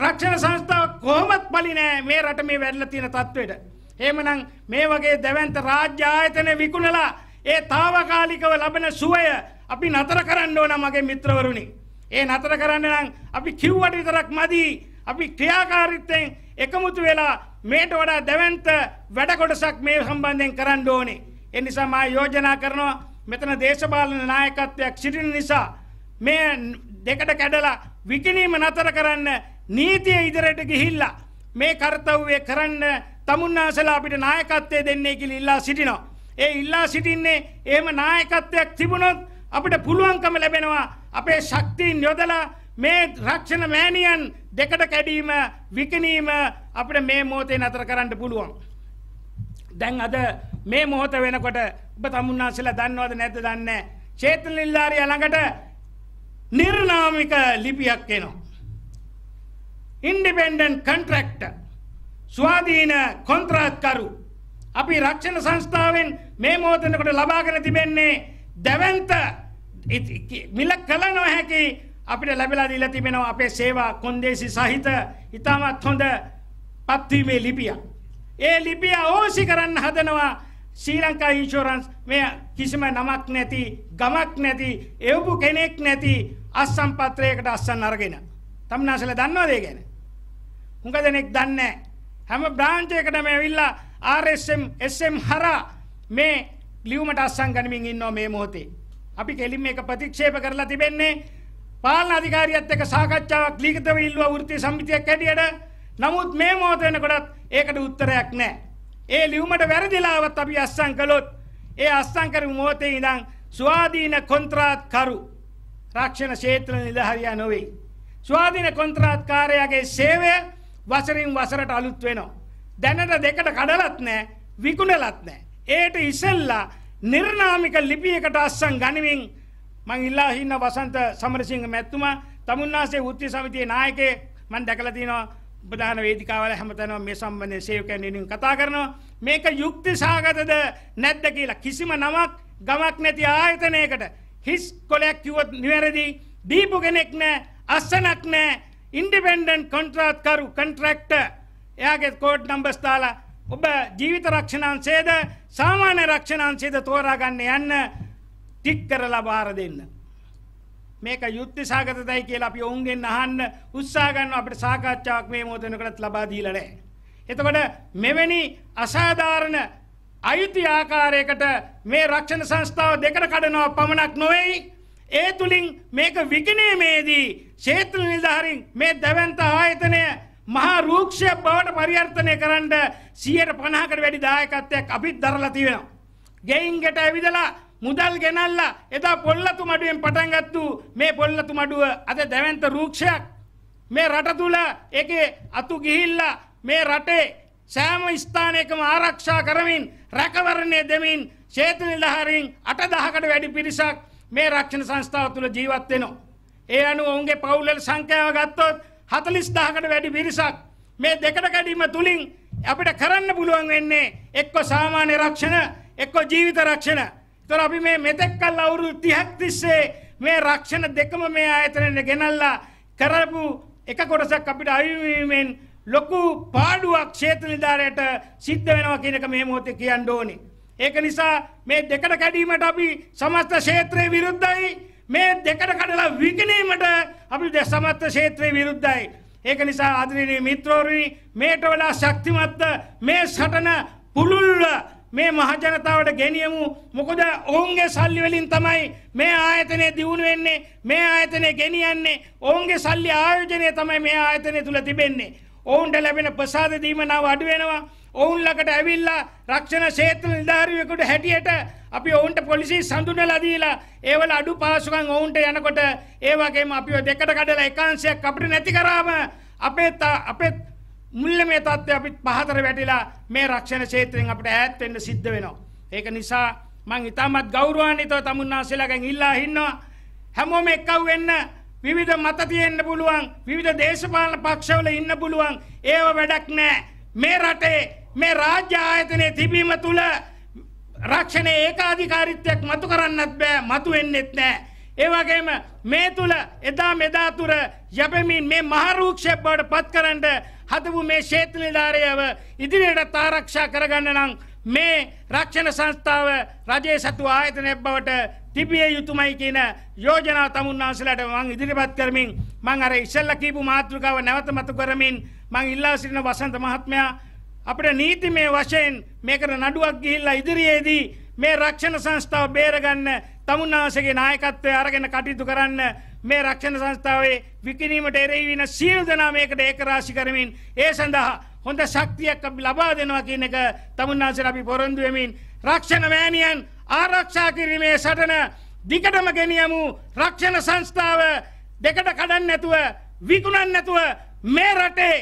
රක්ෂණ සංස්ථාව කොහොමත් බලි නෑ මේ රට මේ වැඩිලා තියෙන තත්ත්වෙට. එහෙමනම් මේ වගේ දැවැන්ත රාජ්‍ය ආයතන විකුණලා ඒ తాවකාලිකව ලබන සුවය අපි නතර කරන්න ඕන මගේ මිත්‍රවරුනි. ඒ නතර කරන්න නම් අපි කිව්වට විතරක් මදි අපි ක්‍රියාකාරීත්වයෙන් එකමුතු වෙලා මේට වඩා දැවැන්ත වැඩ කොටසක් මේ සම්බන්ධයෙන් කරන්න ඕනේ. ඒ නිසා මා යෝජනා කරනවා මෙතන දේශපාලන නායකත්වයක් සිටින නිසා මේ දෙකට කැඩලා විකිණීම නතර කරන්න නීතිය ඉදිරියට ගිහිල්ලා මේ කාර්යය කරන්න තමුන්නාසලා අපිට නායකත්වය දෙන්නේ කියලා ඉල්ලා සිටිනවා. ඒ ඉල්ලා සිටින්නේ එහෙම නායකත්වයක් තිබුණොත් අපිට පුළුවන්කම ලැබෙනවා අපේ ශක්තියින් යොදලා මේ රක්ෂණ මෑනියන් දෙකට කැඩීම විකිනීම අපිට මේ මොහොතේ නතර කරන්න පුළුවන්. දැන් අද මේ මොහොත වෙනකොට ඔබ තමුන්නාසලා දන්නවද නැද්ද දන්නේ චේතන නිල්ලාරිය ළඟට නිර්නාමික ලිපියක් එනවා. ඉන්ඩිපෙන්ඩන්ට් කන්ට්‍රැක්ටර් ස්වාධීන කොන්ත්‍රාත්කරු අපි රක්ෂණ සංස්ථාවෙන් මේ මොහොතේකට ලබාගෙන තිබෙන්නේ දැවැන්ත මිල කල නොහැකි අපිට ලැබලා දීලා තිබෙනවා අපේ සේවා කොන්දේසි සහිත ඉතාමත් හොඳ පත්වීමේ ලිපිය. ඒ ලිපිය ඕසි කරන්න හදනවා ශ්‍රී ලංකා ඉන්ෂෝරන්ස් මේ කිසිම නමක් නැති ගමක් නැති එවපු කෙනෙක් නැති අස්සම් පත්‍රයකට අස්සන් අරගෙන. තමනාසල දන්නවද ඒ ගැන? හුඟ දෙනෙක් දන්නේ හැම බ්‍රාන්ච් එකකටම ඇවිල්ලා RSM SM හරා මේ ලියුමට අස්සන් ගනිමින් ඉන්නවා මේ මොහොතේ. අපි කෙලින්ම එක ප්‍රතික්ෂේප කරලා තිබෙන්නේ පාලන අධිකාරියත් එක්ක සාකච්ඡාවක් ලිඛිතව ඉල්ලුවා වෘත්තීය සමිතියක් හැටියට. නමුත් මේ මොහොත වෙනකොටත් ඒකට උත්තරයක් නැහැ. ඒ ලියුමට වැරදිලාවත් අපි අස්සම් කළොත් ඒ අස්සම් කරපු මොහොතේ ඉඳන් ස්වාධීන කොන්ත්‍රාත් කරු රක්ෂණ ක්ෂේත්‍ර නිලධාරියා නොවේ. ස්වාධීන කොන්ත්‍රාත්කාරයාගේ සේවය වසරින් වසරට අලුත් වෙනවා. දැනට දෙකට කඩලත් නැහැ, විකුණලත් නැහැ. ඒට ඉසෙල්ලා නිර්නාමික ලිපියකට අස්සම් ගනිමින් මං ඉල්ලා හින්න වසන්ත සමරසිංහ මැතිතුමා තමුන්නාසේ වෘත්ති සමිතියේ නායකයෙක් මං දැකලා තියෙනවා ප්‍රධාන වේදිකාවල හැමතැනම මේ සම්බන්ධයෙන් සේවකයන් වෙනුවෙන් කතා කරනවා මේක යුක්ති සාගතද නැද්ද කියලා කිසිම නමක් ගමක් නැති ආයතනයකට හිස් කොලයක් කිව්වොත් නිවැරදි දීපු කෙනෙක් නැහැ අස්සනක් නැහැ ඉන්ඩිපෙන්ඩන්ට් කොන්ත්‍රාත්කරු කොන්ට්‍රැක්ටර් එයාගේ කෝඩ් නම්බර්ස් දාලා ඔබ ජීවිත රක්ෂණ අංශයේද සාමාන්‍ය රක්ෂණ අංශයේද තෝරාගන්න යන්න ටික් කරලා බාර දෙන්න. මේක යුක්තිසාගතයි කියලා අපි ඔවුන්ගෙන් අහන්න උත්සාහ ගන්නවා අපිට සාකච්ඡාවක් මේ මොහොතේනකටත් ලබා දීලා නැහැ. එතකොට මෙවැනි අසාධාරණ අයිති ආකාරයකට මේ රක්ෂණ සංස්ථාව දෙකට කඩනවා පමණක් නොවේයි ඒ තුලින් මේක විකිණීමේදී ක්ෂේත්‍ර නිලධාරීන් මේ දැවැන්ත ආයතනය මහා රූක්ෂය බවට පරිවර්තනය කරන්න 150කට වැඩි දායකත්වයක් අපිත් දරලා තියෙනවා. ගෙයින් ගෙට ඇවිදලා මුදල් ගෙනල්ලා එදා පොල්ලතු මඩුවෙන් පටන්ගත්තු මේ පොල්ලතු මඩුව අද දැවන්ත රූක්ෂයක් මේ රට තුළ එකේ අතු ගිහිල්ලා මේ රටේ සෑම ස්ථානයකම ආරක්ෂා කරමින් රැකවරණය දෙමින් ශේතු නිලහරින් අට දහකට වැඩි පිරිසක් මේ රක්ෂණ සංස්ථාව තුළ ජීවත් වෙනවා. ඒ අනුව ඔවුන්ගේ පවුල්වල සංඛ්‍යාව ගත්තොත් 40000කට වැඩි පිරිසක් මේ දෙකට කැඩීම තුලින් අපිට කරන්න පුළුවන් වෙන්නේ එක්ක සාමාන්‍ය රක්ෂණ එක්ක ජීවිත රක්ෂණ තොර අපි මේ මෙතෙක් කල් අවුරුදු 30ක් තිස්සේ මේ රක්ෂණ දෙකම මේ ආයතනයට ගෙනල්ලා කරපු එක කොටසක් අපිට අයිවීමෙන් ලොකු පාඩුවක් ක්ෂේත්‍ර නිලධාරයට සිද්ධ වෙනවා කියන එක මේ මොහොතේ කියන්න ඕනේ. ඒක නිසා මේ දෙකට කැඩීමට අපි සමස්ත ක්ෂේත්‍රයේ විරුද්ධයි. මේ දෙකට කඩලා විකිණීමට අපි සමස්ත ක්ෂේත්‍රයේ විරුද්ධයි. ඒක නිසා ආදරණීය මිත්‍රෝරුනි මේට වඩා ශක්තිමත් මේ සටන පුළුල්ව මේ මහජනතාවට ගෙනියමු මොකද ඔවුන්ගේ සල්ලි වලින් තමයි මේ ආයතනය දියුණු වෙන්නේ මේ ආයතනය ගෙනියන්නේ ඔවුන්ගේ සල්ලි ආයෝජනය තමයි මේ ආයතනය තුල තිබෙන්නේ ඔවුන්ට ලැබෙන ප්‍රසාද දීමනාව අඩු වෙනවා ඔවුන් ළඟට ඇවිල්ලා රක්ෂණ ක්ෂේත්‍ර නිලධාරියෙකුට හැටියට අපි ඔවුන්ට පොලිසිය සඳුනලා දීලා ඒවල අඩු පාසුකම් ඔවුන්ට යනකොට ඒ වගේම අපිව දෙකට කඩලා එකාංශයක් අපිට නැති කරාම අපේ අපේ මුල්ල මේ තත්ත්වය අපිත් පහතර වැටිලා මේ රක්ෂණ ක්ෂේත්‍රයෙන් අපිට ඈත් වෙන්න සිද්ධ වෙනවා. ඒක නිසා මං ඉතාමත් ගෞරවාන්විතව තමුන්නාසෙලාගෙන් ඉල්ලා ඉන්නවා හැමෝම එක්කව වෙන්න විවිධ මත තියෙන්න පුළුවන් විවිධ දේශපාලන පක්ෂවල ඉන්න පුළුවන් ඒව වැඩක් නෑ මේ රටේ මේ රාජ්‍ය ආයතනයේ තිබීම තුල රක්ෂණ ඒකාධිකාරීත්වයක් මතු කරන්නත් බෑ මතු වෙන්නෙත් නෑ ඒ වගේම මේ තුල එදා මෙදා තුර යැපෙමින් මේ මහ රූක්ෂය බවට පත් කරන්න හදපු මේ ශේත නිධාරයව ඉදිරියටත් ආරක්ෂා කරගන්න නම් මේ රක්ෂණ සංස්ථාව රජයේ සතු ආයතනයක් බවට තිබිය යුතුමයි කියන යෝජනා තමුන්නාන්සලට මං ඉදිරිපත් කරමින් මං අර ඉස්සෙල්ලා කියපු මාතෘකාව නැවත මතු කරමින් මං ඉල්ලා සිටින වසන්ත මහත්මයා අපිට නීතිමය වශයෙන් මේකට නඩුවක් ගිහිල්ලා ඉදිරියේදී මේ රක්ෂණ සංස්ථාව බේරගන්න තමුන්නාන්සේගේ නායකත්වය අරගෙන කටයුතු කරන්න මේ රක්ෂණ සංස්ථාවේ විකිනීමට එරෙහි වෙන සියලු දෙනා මේකට ඒකරාශි කරමින් ඒ සඳහා හොඳ ශක්තියක් අපි ලබා දෙනවා කියන එක තමුන්නාන්සේලා අපි පොරොන්දු වෙමින් රක්ෂණ මෑණියන් ආරක්ෂා කිරීමේ සටන දිගටම ගෙනියමු රක්ෂණ සංස්ථාව දෙකට කඩන්න නැතුව විකුණන්න නැතුව මේ රටේ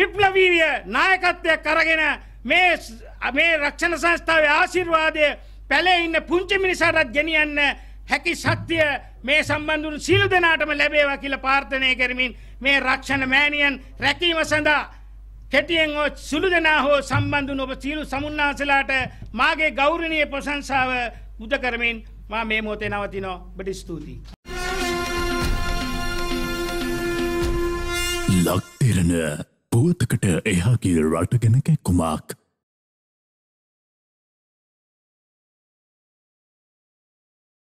විප්ලවීය නායකත්වයක් අරගෙන මේ මේ රක්ෂණ සංස්ථාවේ ආශිර්වාදය පැලේ ඉන්න පුංචි මිනිසාටත් ගෙනියන්න හැකි සත්‍යය මේ සම්බන්ධුන් සිල් දෙනාටම ලැබේවා කියලා ප්‍රාර්ථනා කරමින් මේ රක්ෂණ මෑණියන් රැකීම සඳහා කෙටියෙන් හෝ සුළු දෙනා හෝ සම්බන්ධුන් ඔබ සියලු සමුන්නාසලාට මාගේ ගෞරවනීය ප්‍රශංසාව බුද කරමින් මා මේ මොහොතේ නවතිනවා ඔබට ස්තුතියි. ලක්තිරණ පුවතකට එහා කිය රට ගැන කැක්කුමක්